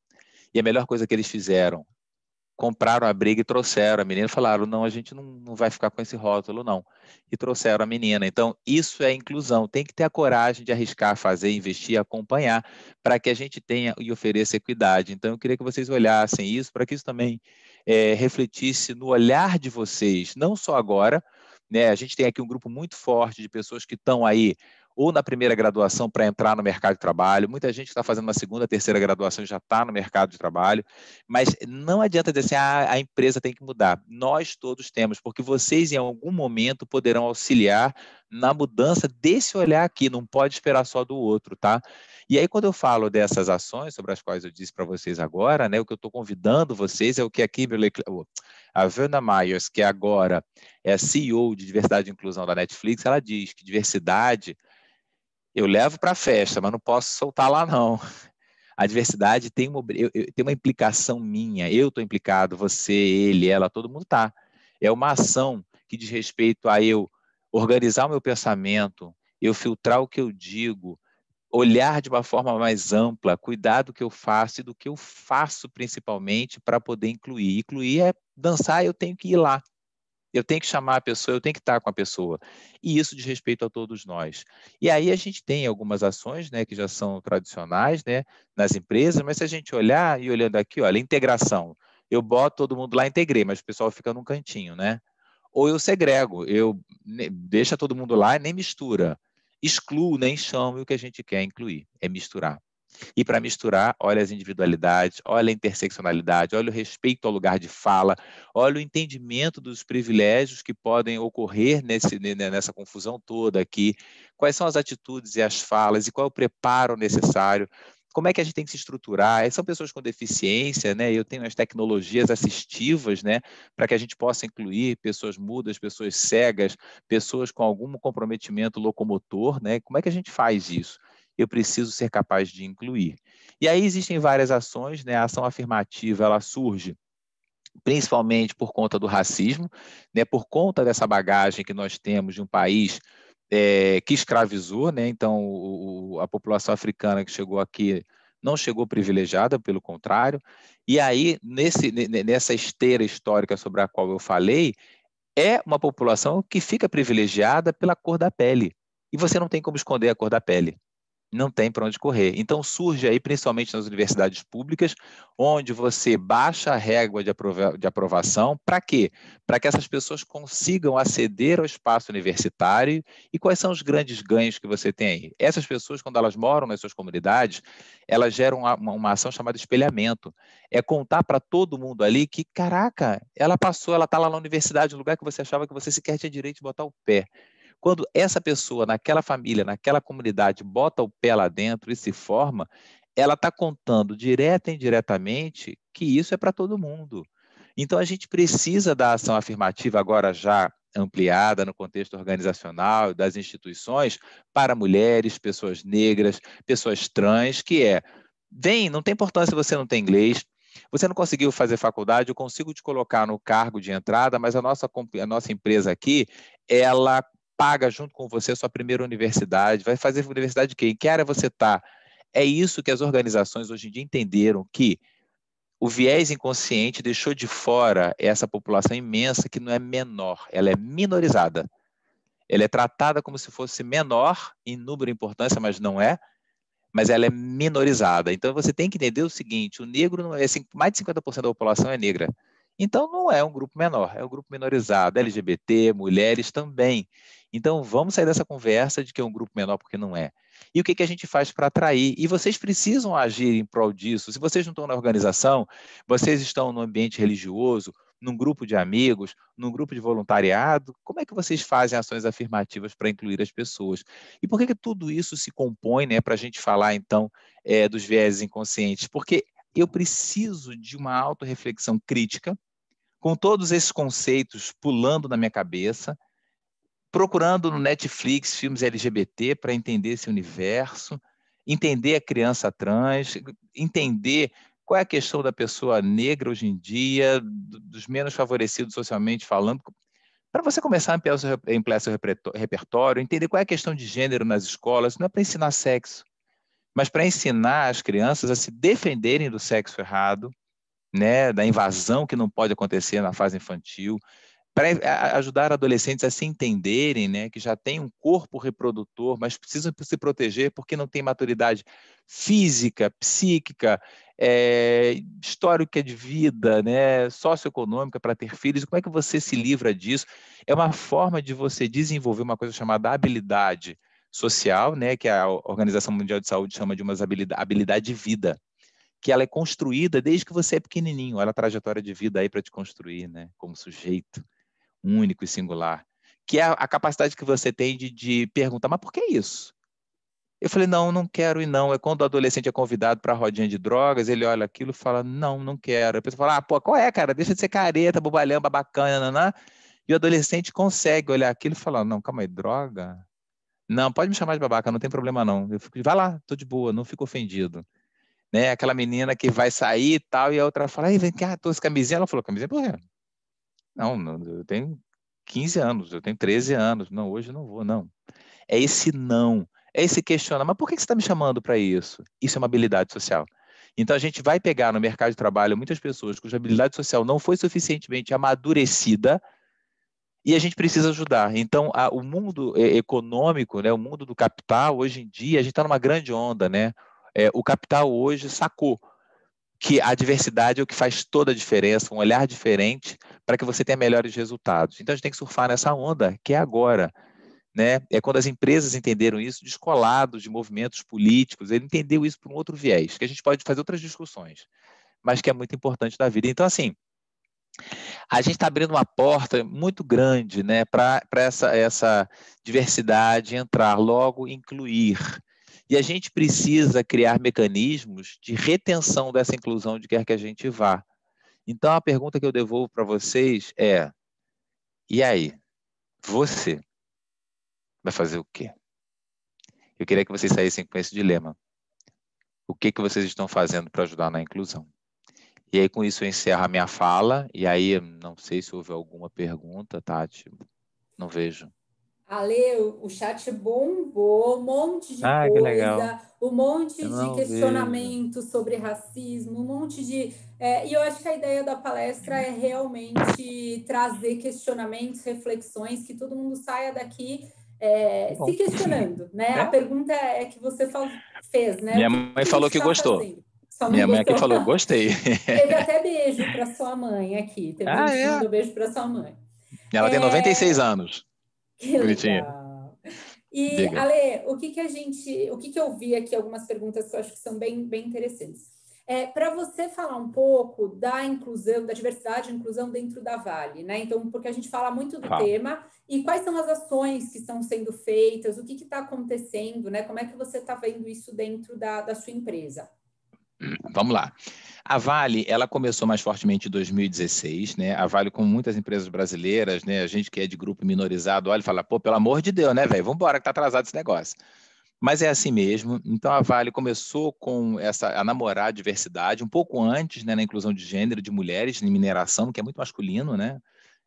E a melhor coisa que eles fizeram, compraram a briga e trouxeram a menina, falaram, não, a gente não, não vai ficar com esse rótulo, não. E trouxeram a menina. Então, isso é inclusão, tem que ter a coragem de arriscar, fazer, investir, acompanhar, para que a gente tenha e ofereça equidade. Então, eu queria que vocês olhassem isso, para que isso também é, refletisse no olhar de vocês, não só agora, né? A gente tem aqui um grupo muito forte de pessoas que estão aí ou na primeira graduação para entrar no mercado de trabalho. Muita gente está fazendo uma segunda, terceira graduação e já está no mercado de trabalho. Mas não adianta dizer assim, ah, a empresa tem que mudar. Nós todos temos, porque vocês em algum momento poderão auxiliar na mudança desse olhar aqui, não pode esperar só do outro, tá? E aí, quando eu falo dessas ações sobre as quais eu disse para vocês agora, né, o que eu estou convidando vocês é o que a Kimberly, a Verna Myers, que agora é a CEO de diversidade e inclusão da Netflix, ela diz que diversidade eu levo para a festa, mas não posso soltar lá, não. A diversidade tem uma, eu, eu, tem uma implicação minha, eu estou implicado, você, ele, ela, todo mundo está. É uma ação que diz respeito a eu organizar o meu pensamento, eu filtrar o que eu digo, olhar de uma forma mais ampla, cuidar do que eu faço e do que eu faço principalmente para poder incluir. Incluir é dançar, eu tenho que ir lá. Eu tenho que chamar a pessoa, eu tenho que estar com a pessoa. E isso diz respeito a todos nós. E aí a gente tem algumas ações né, que já são tradicionais né, nas empresas, mas se a gente olhar e olhando aqui, olha, integração. Eu boto todo mundo lá, integrei, mas o pessoal fica num cantinho, né? Ou eu segrego, eu deixo todo mundo lá e nem mistura. Excluo, nem chamo e o que a gente quer é incluir, é misturar. E para misturar, olha as individualidades, olha a interseccionalidade, olha o respeito ao lugar de fala, olha o entendimento dos privilégios que podem ocorrer nesse, nessa confusão toda aqui, quais são as atitudes e as falas e qual é o preparo necessário como é que a gente tem que se estruturar? São pessoas com deficiência, né? Eu tenho as tecnologias assistivas, né, para que a gente possa incluir pessoas mudas, pessoas cegas, pessoas com algum comprometimento locomotor, né? Como é que a gente faz isso? eu preciso ser capaz de incluir. E aí existem várias ações, né? A ação afirmativa ela surge principalmente por conta do racismo, né? Por conta dessa bagagem que nós temos de um país é, que escravizou, né? Então o, a população africana que chegou aqui não chegou privilegiada, pelo contrário. E aí nesse nessa esteira histórica sobre a qual eu falei é uma população que fica privilegiada pela cor da pele. E você não tem como esconder a cor da pele não tem para onde correr. Então surge aí, principalmente nas universidades públicas, onde você baixa a régua de, aprova de aprovação, para quê? Para que essas pessoas consigam aceder ao espaço universitário e quais são os grandes ganhos que você tem aí? Essas pessoas, quando elas moram nas suas comunidades, elas geram uma, uma ação chamada espelhamento. É contar para todo mundo ali que, caraca, ela passou, ela está lá na universidade, um lugar que você achava que você sequer tinha direito de botar o pé. Quando essa pessoa, naquela família, naquela comunidade, bota o pé lá dentro e se forma, ela está contando direta e indiretamente que isso é para todo mundo. Então, a gente precisa da ação afirmativa agora já ampliada no contexto organizacional das instituições para mulheres, pessoas negras, pessoas trans, que é, vem, não tem importância se você não tem inglês, você não conseguiu fazer faculdade, eu consigo te colocar no cargo de entrada, mas a nossa, a nossa empresa aqui, ela paga junto com você a sua primeira universidade, vai fazer universidade de quê? Em que área você está? É isso que as organizações hoje em dia entenderam, que o viés inconsciente deixou de fora essa população imensa que não é menor, ela é minorizada. Ela é tratada como se fosse menor em número e importância, mas não é. Mas ela é minorizada. Então você tem que entender o seguinte: o negro não é assim, mais de 50% da população é negra. Então, não é um grupo menor, é um grupo minorizado, LGBT, mulheres também. Então, vamos sair dessa conversa de que é um grupo menor porque não é. E o que, que a gente faz para atrair? E vocês precisam agir em prol disso. Se vocês não estão na organização, vocês estão no ambiente religioso, num grupo de amigos, num grupo de voluntariado? Como é que vocês fazem ações afirmativas para incluir as pessoas? E por que, que tudo isso se compõe né, para a gente falar, então, é, dos viés inconscientes? Porque eu preciso de uma autorreflexão crítica, com todos esses conceitos pulando na minha cabeça, procurando no Netflix filmes LGBT para entender esse universo, entender a criança trans, entender qual é a questão da pessoa negra hoje em dia, dos menos favorecidos socialmente falando, para você começar a ampliar o seu repertório, entender qual é a questão de gênero nas escolas, não é para ensinar sexo, mas para ensinar as crianças a se defenderem do sexo errado, né, da invasão que não pode acontecer na fase infantil, para ajudar adolescentes a se entenderem, né, que já tem um corpo reprodutor, mas precisam se proteger porque não tem maturidade física, psíquica, é, histórica de vida, né, socioeconômica para ter filhos. Como é que você se livra disso? É uma forma de você desenvolver uma coisa chamada habilidade social, né, que a Organização Mundial de Saúde chama de uma habilidade, habilidade de vida, que ela é construída desde que você é pequenininho. Olha a trajetória de vida aí para te construir, né, como sujeito único e singular. Que é a capacidade que você tem de, de perguntar, mas por que isso? Eu falei, não, não quero e não. É quando o adolescente é convidado para a rodinha de drogas, ele olha aquilo e fala, não, não quero. A pessoa fala, ah, pô, qual é, cara? Deixa de ser careta, bobalhão, babacana, né? E o adolescente consegue olhar aquilo e falar, não, calma aí, droga? Não, pode me chamar de babaca, não tem problema não. Eu fico, vai lá, tô de boa, não fico ofendido. Né? Aquela menina que vai sair e tal, e a outra fala, Ei, vem cá, tô essa camisinha. Ela falou, camisinha é por quê? Não, não, eu tenho 15 anos, eu tenho 13 anos. Não, hoje eu não vou, não. É esse não, é esse questionar, mas por que você está me chamando para isso? Isso é uma habilidade social. Então a gente vai pegar no mercado de trabalho muitas pessoas cuja habilidade social não foi suficientemente amadurecida e a gente precisa ajudar. Então, a, o mundo é, econômico, né, o mundo do capital, hoje em dia, a gente está numa grande onda. Né? É, o capital hoje sacou que a diversidade é o que faz toda a diferença, um olhar diferente para que você tenha melhores resultados. Então, a gente tem que surfar nessa onda, que é agora. Né? É quando as empresas entenderam isso, descolados de movimentos políticos, ele entendeu isso por um outro viés, que a gente pode fazer outras discussões, mas que é muito importante da vida. Então, assim, a gente está abrindo uma porta muito grande né, para essa, essa diversidade entrar, logo incluir. E a gente precisa criar mecanismos de retenção dessa inclusão de quer que a gente vá. Então, a pergunta que eu devolvo para vocês é: e aí? Você vai fazer o quê? Eu queria que vocês saíssem com esse dilema. O que, que vocês estão fazendo para ajudar na inclusão? E aí, com isso, eu encerro a minha fala. E aí, não sei se houve alguma pergunta, Tati. Não vejo. Ale, o chat bombou, um monte de ah, coisa, um monte de questionamento vejo. sobre racismo, um monte de. É, e eu acho que a ideia da palestra é realmente trazer questionamentos, reflexões, que todo mundo saia daqui é, se questionando, né? É? A pergunta é que você fez, né? Minha mãe que falou que, que tá gostou. Fazendo? Só Minha mãe aqui falou, gostei. [LAUGHS] Teve até beijo para sua mãe aqui. Teve ah, um é? beijo para sua mãe. Ela é... tem 96 anos. Que Bonitinha. Legal. E, Diga. Ale, o que, que a gente. O que, que eu vi aqui, algumas perguntas que eu acho que são bem, bem interessantes. É, para você falar um pouco da inclusão, da diversidade e inclusão dentro da Vale, né? Então, porque a gente fala muito do tema e quais são as ações que estão sendo feitas, o que está acontecendo, né? Como é que você está vendo isso dentro da, da sua empresa? Vamos lá. A Vale, ela começou mais fortemente em 2016, né? A Vale, como muitas empresas brasileiras, né? A gente que é de grupo minorizado olha e fala, pô, pelo amor de Deus, né, velho? Vamos embora que tá atrasado esse negócio. Mas é assim mesmo. Então a Vale começou com essa a namorar a diversidade um pouco antes, né, na inclusão de gênero de mulheres em mineração, que é muito masculino, né?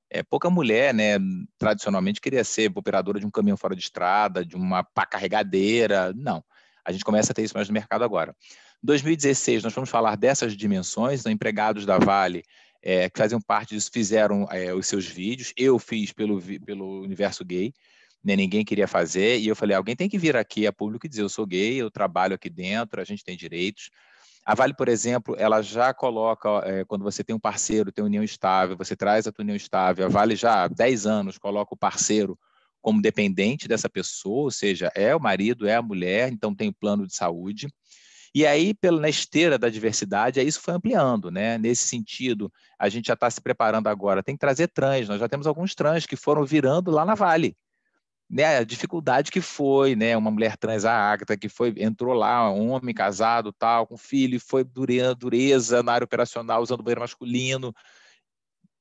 É, pouca mulher, né, tradicionalmente queria ser operadora de um caminhão fora de estrada, de uma pá carregadeira, não. A gente começa a ter isso mais no mercado agora. 2016, nós vamos falar dessas dimensões, então, empregados da Vale é, que faziam parte disso fizeram é, os seus vídeos, eu fiz pelo, pelo universo gay, né? ninguém queria fazer, e eu falei, alguém tem que vir aqui a público e dizer, eu sou gay, eu trabalho aqui dentro, a gente tem direitos, a Vale, por exemplo, ela já coloca, é, quando você tem um parceiro, tem união estável, você traz a tua união estável, a Vale já há 10 anos coloca o parceiro como dependente dessa pessoa, ou seja, é o marido, é a mulher, então tem plano de saúde. E aí, pela, na esteira da diversidade, isso foi ampliando, né? Nesse sentido, a gente já está se preparando agora, tem que trazer trans, nós já temos alguns trans que foram virando lá na Vale. Né, a dificuldade que foi, né, uma mulher trans, a Agatha, que foi, entrou lá, um homem casado, tal, com filho, foi dureza na área operacional, usando banheiro masculino,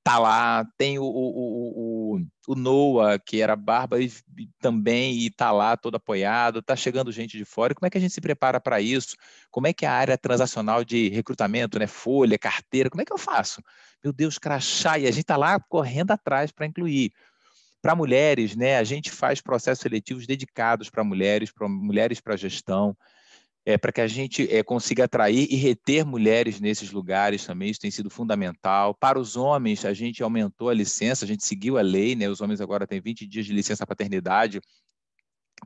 tá lá, tem o, o, o, o Noah, que era barba e, e também e tá lá todo apoiado, tá chegando gente de fora. como é que a gente se prepara para isso? Como é que é a área transacional de recrutamento, né, folha, carteira, como é que eu faço? Meu Deus, crachá, e a gente tá lá correndo atrás para incluir. Para mulheres, né, a gente faz processos seletivos dedicados para mulheres, para mulheres para gestão é, para que a gente é, consiga atrair e reter mulheres nesses lugares também, isso tem sido fundamental. Para os homens, a gente aumentou a licença, a gente seguiu a lei, né? os homens agora têm 20 dias de licença paternidade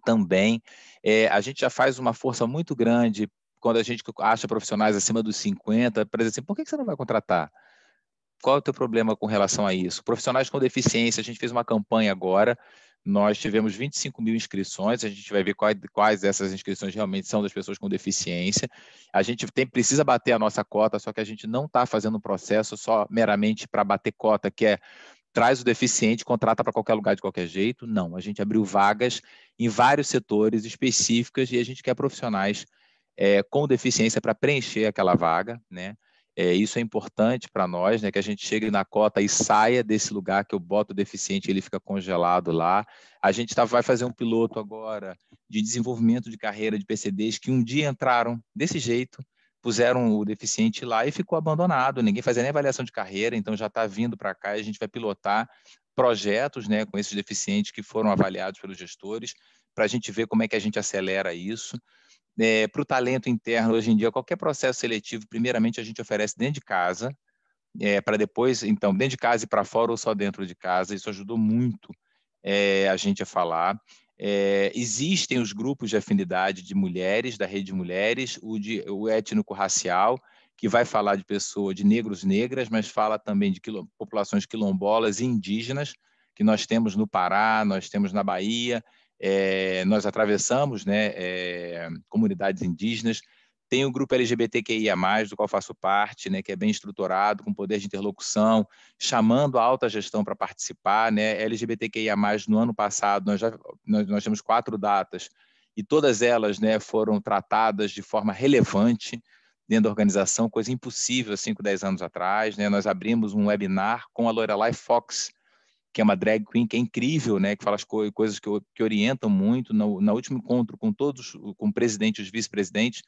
também. É, a gente já faz uma força muito grande quando a gente acha profissionais acima dos 50, por exemplo, assim, por que você não vai contratar? Qual é o teu problema com relação a isso? Profissionais com deficiência, a gente fez uma campanha agora nós tivemos 25 mil inscrições, a gente vai ver quais, quais dessas inscrições realmente são das pessoas com deficiência. A gente tem, precisa bater a nossa cota, só que a gente não está fazendo um processo só meramente para bater cota, que é traz o deficiente, contrata para qualquer lugar de qualquer jeito. Não, a gente abriu vagas em vários setores específicas e a gente quer profissionais é, com deficiência para preencher aquela vaga, né? É, isso é importante para nós, né, que a gente chegue na cota e saia desse lugar que eu boto o deficiente, ele fica congelado lá. A gente tá, vai fazer um piloto agora de desenvolvimento de carreira de PCDs que um dia entraram desse jeito, puseram o deficiente lá e ficou abandonado, ninguém fazia nem avaliação de carreira, então já está vindo para cá e a gente vai pilotar projetos né, com esses deficientes que foram avaliados pelos gestores, para a gente ver como é que a gente acelera isso. É, para o talento interno, hoje em dia, qualquer processo seletivo, primeiramente a gente oferece dentro de casa, é, para depois, então, dentro de casa e para fora ou só dentro de casa. Isso ajudou muito é, a gente a falar. É, existem os grupos de afinidade de mulheres, da rede mulheres, o, de, o étnico-racial, que vai falar de pessoas de negros negras, mas fala também de quilom, populações quilombolas e indígenas, que nós temos no Pará, nós temos na Bahia, é, nós atravessamos né, é, comunidades indígenas. Tem o grupo LGBTQIA, do qual faço parte, né, que é bem estruturado, com poder de interlocução, chamando a alta gestão para participar. Né? LGBTQIA, no ano passado, nós, já, nós, nós temos quatro datas e todas elas né, foram tratadas de forma relevante dentro da organização, coisa impossível há 5, 10 anos atrás. Né? Nós abrimos um webinar com a Lorelai Fox, que é uma drag queen que é incrível, né? Que fala as co coisas que, que, orientam muito. No, no último encontro com todos, com o presidente e os vice-presidentes,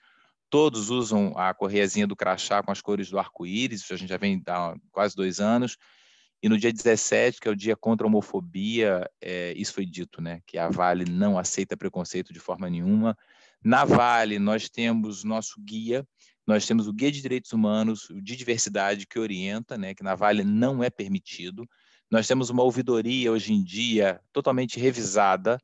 todos usam a correiazinha do crachá com as cores do arco-íris. Isso a gente já vem há quase dois anos. E no dia 17, que é o dia contra a homofobia, é, isso foi dito, né? Que a Vale não aceita preconceito de forma nenhuma. Na Vale, nós temos nosso guia, nós temos o guia de direitos humanos, o de diversidade que orienta, né? Que na Vale não é permitido. Nós temos uma ouvidoria hoje em dia totalmente revisada,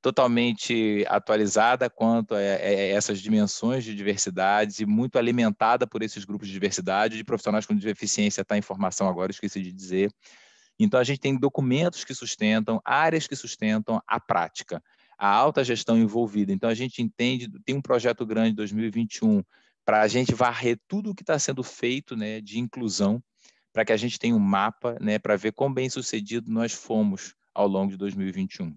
totalmente atualizada quanto a, essas dimensões de diversidade, muito alimentada por esses grupos de diversidade, de profissionais com deficiência, está em formação agora, esqueci de dizer. Então, a gente tem documentos que sustentam, áreas que sustentam a prática, a alta gestão envolvida. Então, a gente entende, tem um projeto grande 2021 para a gente varrer tudo o que está sendo feito né, de inclusão para que a gente tenha um mapa né, para ver quão bem sucedido nós fomos ao longo de 2021.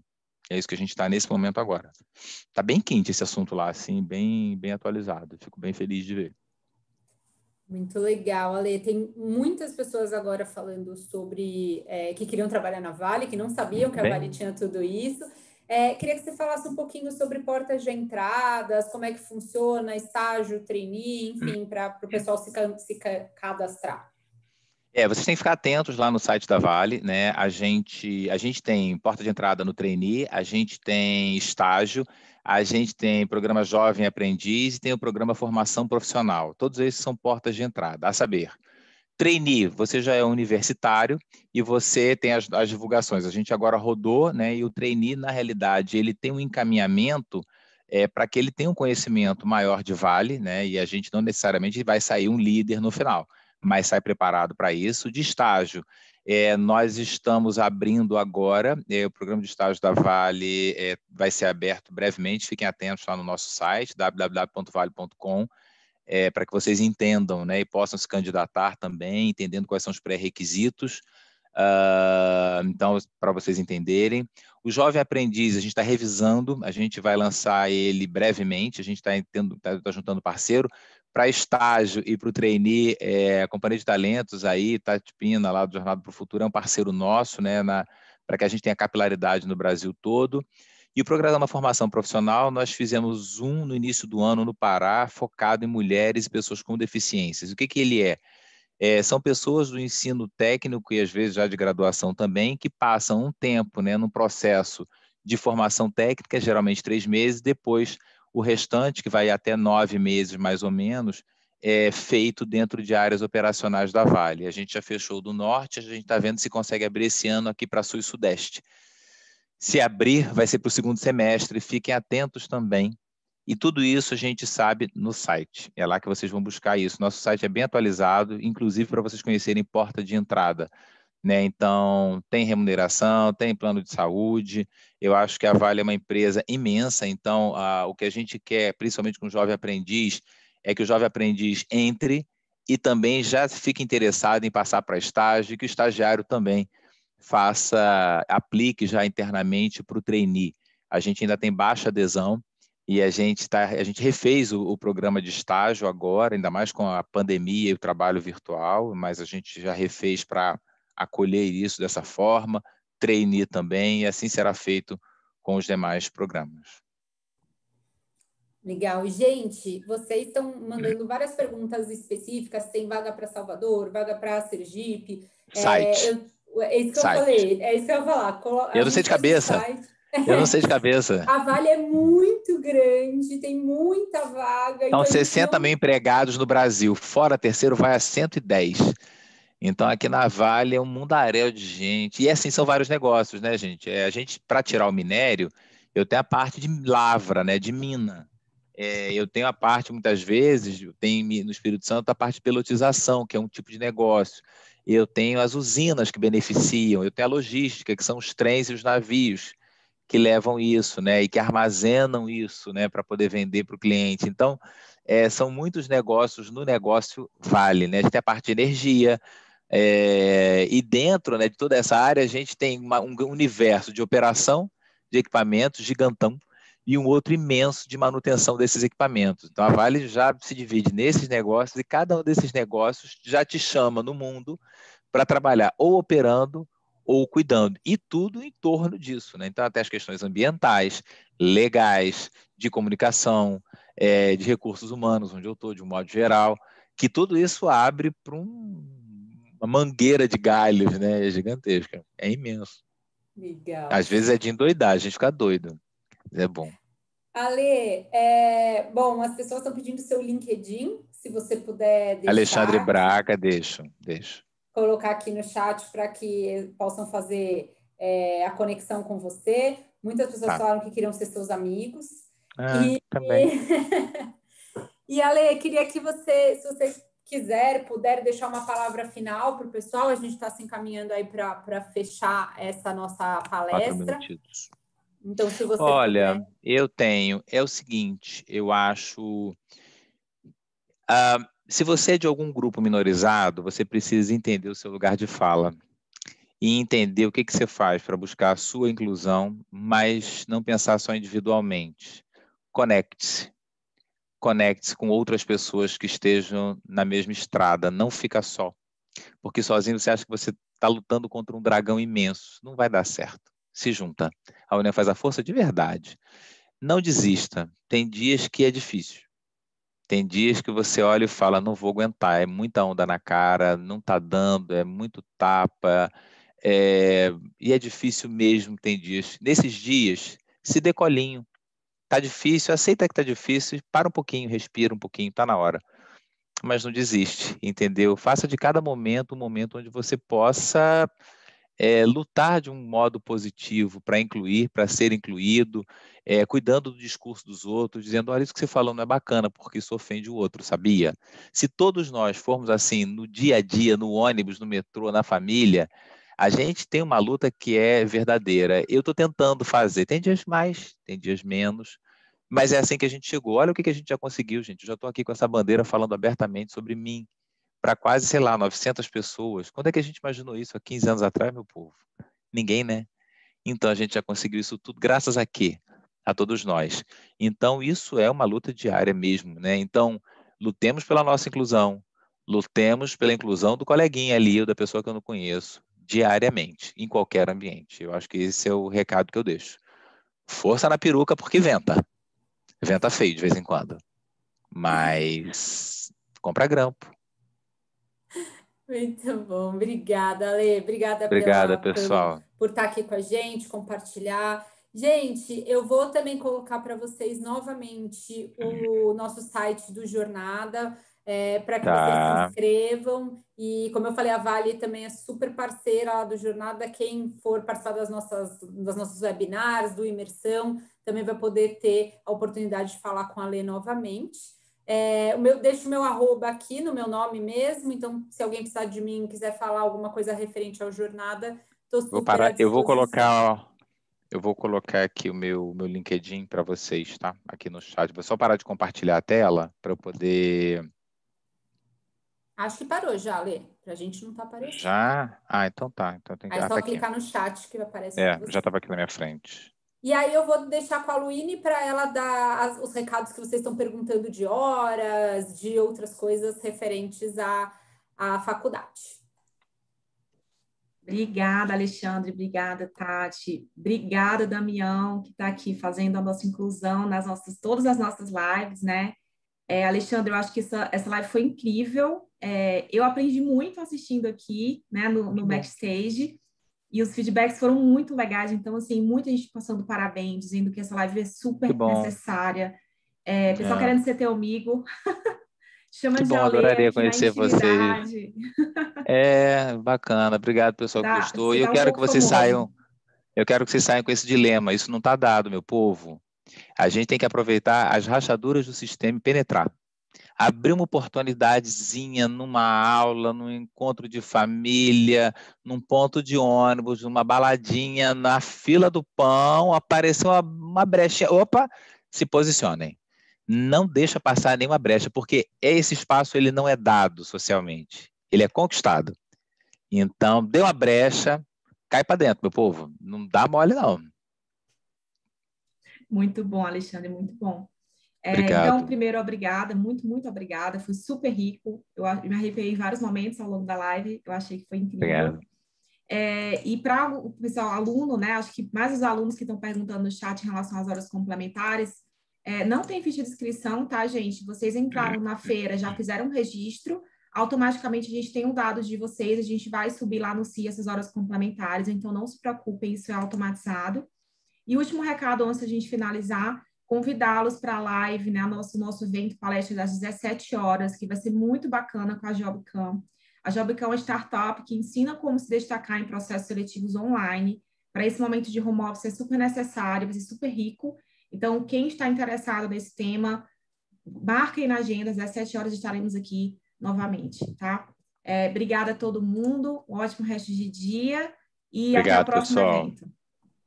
É isso que a gente está nesse momento agora. Está bem quente esse assunto lá, assim, bem, bem atualizado. Fico bem feliz de ver. Muito legal, Ale. Tem muitas pessoas agora falando sobre é, que queriam trabalhar na Vale, que não sabiam que a Vale tinha tudo isso. É, queria que você falasse um pouquinho sobre portas de entradas, como é que funciona, estágio, trainee, enfim, para o hum. pessoal se, se cadastrar. É, vocês têm que ficar atentos lá no site da Vale, né? A gente, a gente tem porta de entrada no trainee, a gente tem estágio, a gente tem programa Jovem Aprendiz e tem o programa Formação Profissional. Todos esses são portas de entrada, a saber. Trainee, você já é universitário e você tem as, as divulgações. A gente agora rodou, né? E o trainee, na realidade, ele tem um encaminhamento é, para que ele tenha um conhecimento maior de Vale, né? E a gente não necessariamente vai sair um líder no final mas sai preparado para isso. De estágio, é, nós estamos abrindo agora, é, o programa de estágio da Vale é, vai ser aberto brevemente, fiquem atentos lá no nosso site, www.vale.com, é, para que vocês entendam né, e possam se candidatar também, entendendo quais são os pré-requisitos. Uh, então, para vocês entenderem. O Jovem Aprendiz, a gente está revisando, a gente vai lançar ele brevemente, a gente está tá, tá juntando parceiro, para estágio e para o trainee, é, a Companhia de Talentos aí, Tati Pina, lá do Jornada para o Futuro, é um parceiro nosso, né, para que a gente tenha capilaridade no Brasil todo. E o programa Formação Profissional, nós fizemos um no início do ano no Pará, focado em mulheres e pessoas com deficiências. O que, que ele é? é? São pessoas do ensino técnico e às vezes já de graduação também, que passam um tempo né, num processo de formação técnica, geralmente três meses, depois o restante, que vai até nove meses mais ou menos, é feito dentro de áreas operacionais da Vale. A gente já fechou do norte, a gente está vendo se consegue abrir esse ano aqui para sul e sudeste. Se abrir, vai ser para o segundo semestre, fiquem atentos também. E tudo isso a gente sabe no site. É lá que vocês vão buscar isso. Nosso site é bem atualizado, inclusive para vocês conhecerem porta de entrada. Né? Então, tem remuneração, tem plano de saúde. Eu acho que a Vale é uma empresa imensa, então a, o que a gente quer, principalmente com o jovem aprendiz, é que o jovem aprendiz entre e também já fique interessado em passar para estágio e que o estagiário também faça, aplique já internamente para o trainee. A gente ainda tem baixa adesão e a gente tá, a gente refez o, o, programa de estágio agora, ainda mais com a pandemia e o trabalho virtual, mas a gente já refez para acolher isso dessa forma, treinar também, e assim será feito com os demais programas. Legal. Gente, vocês estão mandando várias perguntas específicas. Tem vaga para Salvador, vaga para Sergipe. É, site. É, é isso que site. eu falei. É isso que eu ia falar. eu não sei de cabeça. [LAUGHS] Eu não sei de cabeça. A Vale é muito grande, tem muita vaga. São então, 60 então mil empregados no Brasil. Fora terceiro, vai a 110. Então, aqui na Vale é um mundaréu de gente. E assim são vários negócios, né, gente? É, a gente, para tirar o minério, eu tenho a parte de lavra, né, de mina. É, eu tenho a parte, muitas vezes, tem no Espírito Santo a parte de pelotização, que é um tipo de negócio. Eu tenho as usinas que beneficiam, eu tenho a logística, que são os trens e os navios que levam isso, né, e que armazenam isso, né, para poder vender para o cliente. Então, é, são muitos negócios no negócio Vale, né? A gente tem a parte de energia, é, e dentro né, de toda essa área, a gente tem uma, um universo de operação de equipamentos gigantão e um outro imenso de manutenção desses equipamentos. Então, a Vale já se divide nesses negócios e cada um desses negócios já te chama no mundo para trabalhar ou operando ou cuidando. E tudo em torno disso. Né? Então, até as questões ambientais, legais, de comunicação, é, de recursos humanos, onde eu estou, de um modo geral, que tudo isso abre para um uma mangueira de galhos, né? É gigantesca. É imenso. Legal. Às vezes é de endoidar, a gente fica doido. Mas é bom. Ale, é... bom, as pessoas estão pedindo seu LinkedIn, se você puder deixar. Alexandre Braga, deixo, deixo. Colocar aqui no chat para que possam fazer é, a conexão com você. Muitas pessoas tá. falaram que queriam ser seus amigos. Ah, e... também. [LAUGHS] e Ale, queria que você, se você quiser, puder deixar uma palavra final para o pessoal, a gente está se encaminhando aí para fechar essa nossa palestra. Então, se você. Olha, eu tenho. É o seguinte, eu acho. Uh, se você é de algum grupo minorizado, você precisa entender o seu lugar de fala e entender o que, que você faz para buscar a sua inclusão, mas não pensar só individualmente. Conecte-se conecte-se com outras pessoas que estejam na mesma estrada, não fica só. Porque sozinho você acha que você está lutando contra um dragão imenso, não vai dar certo. Se junta. A união faz a força de verdade. Não desista. Tem dias que é difícil. Tem dias que você olha e fala, não vou aguentar, é muita onda na cara, não está dando, é muito tapa, é... e é difícil mesmo, tem dias. Nesses dias, se decolinho. colinho, Tá difícil, aceita que tá difícil, para um pouquinho, respira um pouquinho, tá na hora. Mas não desiste, entendeu? Faça de cada momento um momento onde você possa é, lutar de um modo positivo para incluir, para ser incluído, é, cuidando do discurso dos outros, dizendo: olha, isso que você falou não é bacana, porque isso ofende o outro, sabia? Se todos nós formos assim no dia a dia, no ônibus, no metrô, na família, a gente tem uma luta que é verdadeira. Eu estou tentando fazer, tem dias mais, tem dias menos, mas é assim que a gente chegou. Olha o que, que a gente já conseguiu, gente. Eu já estou aqui com essa bandeira falando abertamente sobre mim para quase, sei lá, 900 pessoas. Quando é que a gente imaginou isso? Há 15 anos atrás, meu povo? Ninguém, né? Então a gente já conseguiu isso tudo graças a quê? A todos nós. Então isso é uma luta diária mesmo, né? Então lutemos pela nossa inclusão, lutemos pela inclusão do coleguinha ali ou da pessoa que eu não conheço, diariamente, em qualquer ambiente. Eu acho que esse é o recado que eu deixo. Força na peruca porque venta. Venta é feio de vez em quando. Mas compra grampo. Muito bom, obrigada, Ale. Obrigada, obrigada pela, pessoal. Por, por tá estar aqui com a gente, compartilhar. Gente, eu vou também colocar para vocês novamente o nosso site do Jornada. É, para que tá. vocês se tá. inscrevam. E, como eu falei, a Vale também é super parceira do Jornada. Quem for participar das nossas, das nossas webinars, do Imersão, também vai poder ter a oportunidade de falar com a Lê novamente. É, o meu, deixo o meu arroba aqui no meu nome mesmo, então se alguém precisar de mim, quiser falar alguma coisa referente ao jornada, estou super vou parar, Eu vou colocar, eu vou colocar aqui o meu, meu LinkedIn para vocês, tá? Aqui no chat. Vou só parar de compartilhar a tela para eu poder. Acho que parou já, Lê. a gente não tá aparecendo. Já? Ah, então tá. Então tem que... Aí ah, só tá clicar aqui. no chat que aparece. É, já estava aqui na minha frente. E aí eu vou deixar com a Luíne para ela dar as, os recados que vocês estão perguntando de horas, de outras coisas referentes à, à faculdade. Obrigada, Alexandre. Obrigada, Tati. Obrigada, Damião, que está aqui fazendo a nossa inclusão nas nossas, todas as nossas lives, né? É, Alexandre, eu acho que essa, essa live foi incrível. É, eu aprendi muito assistindo aqui, né, no, no backstage. E os feedbacks foram muito legais. Então, assim, muita gente passando parabéns, dizendo que essa live é super necessária. É, pessoal é. querendo ser teu amigo. [LAUGHS] Chama que de bom, Alê, adoraria conhecer vocês. É, bacana. Obrigado, pessoal, que gostou. E eu um quero que vocês famoso. saiam... Eu quero que vocês saiam com esse dilema. Isso não está dado, meu povo. A gente tem que aproveitar as rachaduras do sistema e penetrar abrir uma oportunidadezinha numa aula, num encontro de família, num ponto de ônibus, numa baladinha, na fila do pão, apareceu uma, uma brecha. Opa, se posicionem. Não deixa passar nenhuma brecha, porque esse espaço ele não é dado socialmente, ele é conquistado. Então, deu uma brecha, cai para dentro, meu povo. Não dá mole, não. Muito bom, Alexandre, muito bom. É, então, primeiro, obrigada, muito, muito obrigada. Foi super rico. Eu me arrepiei em vários momentos ao longo da live. Eu achei que foi incrível. Obrigado. É, e para o pessoal aluno, né? Acho que mais os alunos que estão perguntando no chat em relação às horas complementares, é, não tem ficha de inscrição, tá, gente? Vocês entraram na feira, já fizeram um registro, automaticamente a gente tem um dado de vocês, a gente vai subir lá no CIA essas horas complementares, então não se preocupem, isso é automatizado. E último recado antes da gente finalizar, convidá-los para a live, né? Nosso, nosso evento palestra das 17 horas, que vai ser muito bacana com a Jobcam. A Jobcam é uma startup que ensina como se destacar em processos seletivos online. Para esse momento de home office é super necessário, vai ser super rico. Então, quem está interessado nesse tema, marquem na agenda, às 17 horas estaremos aqui novamente, tá? É, obrigada a todo mundo, um ótimo resto de dia e Obrigado, até o próximo pessoal. evento.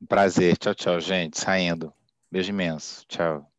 Prazer, tchau, tchau, gente. Saindo. Beijo imenso. Tchau.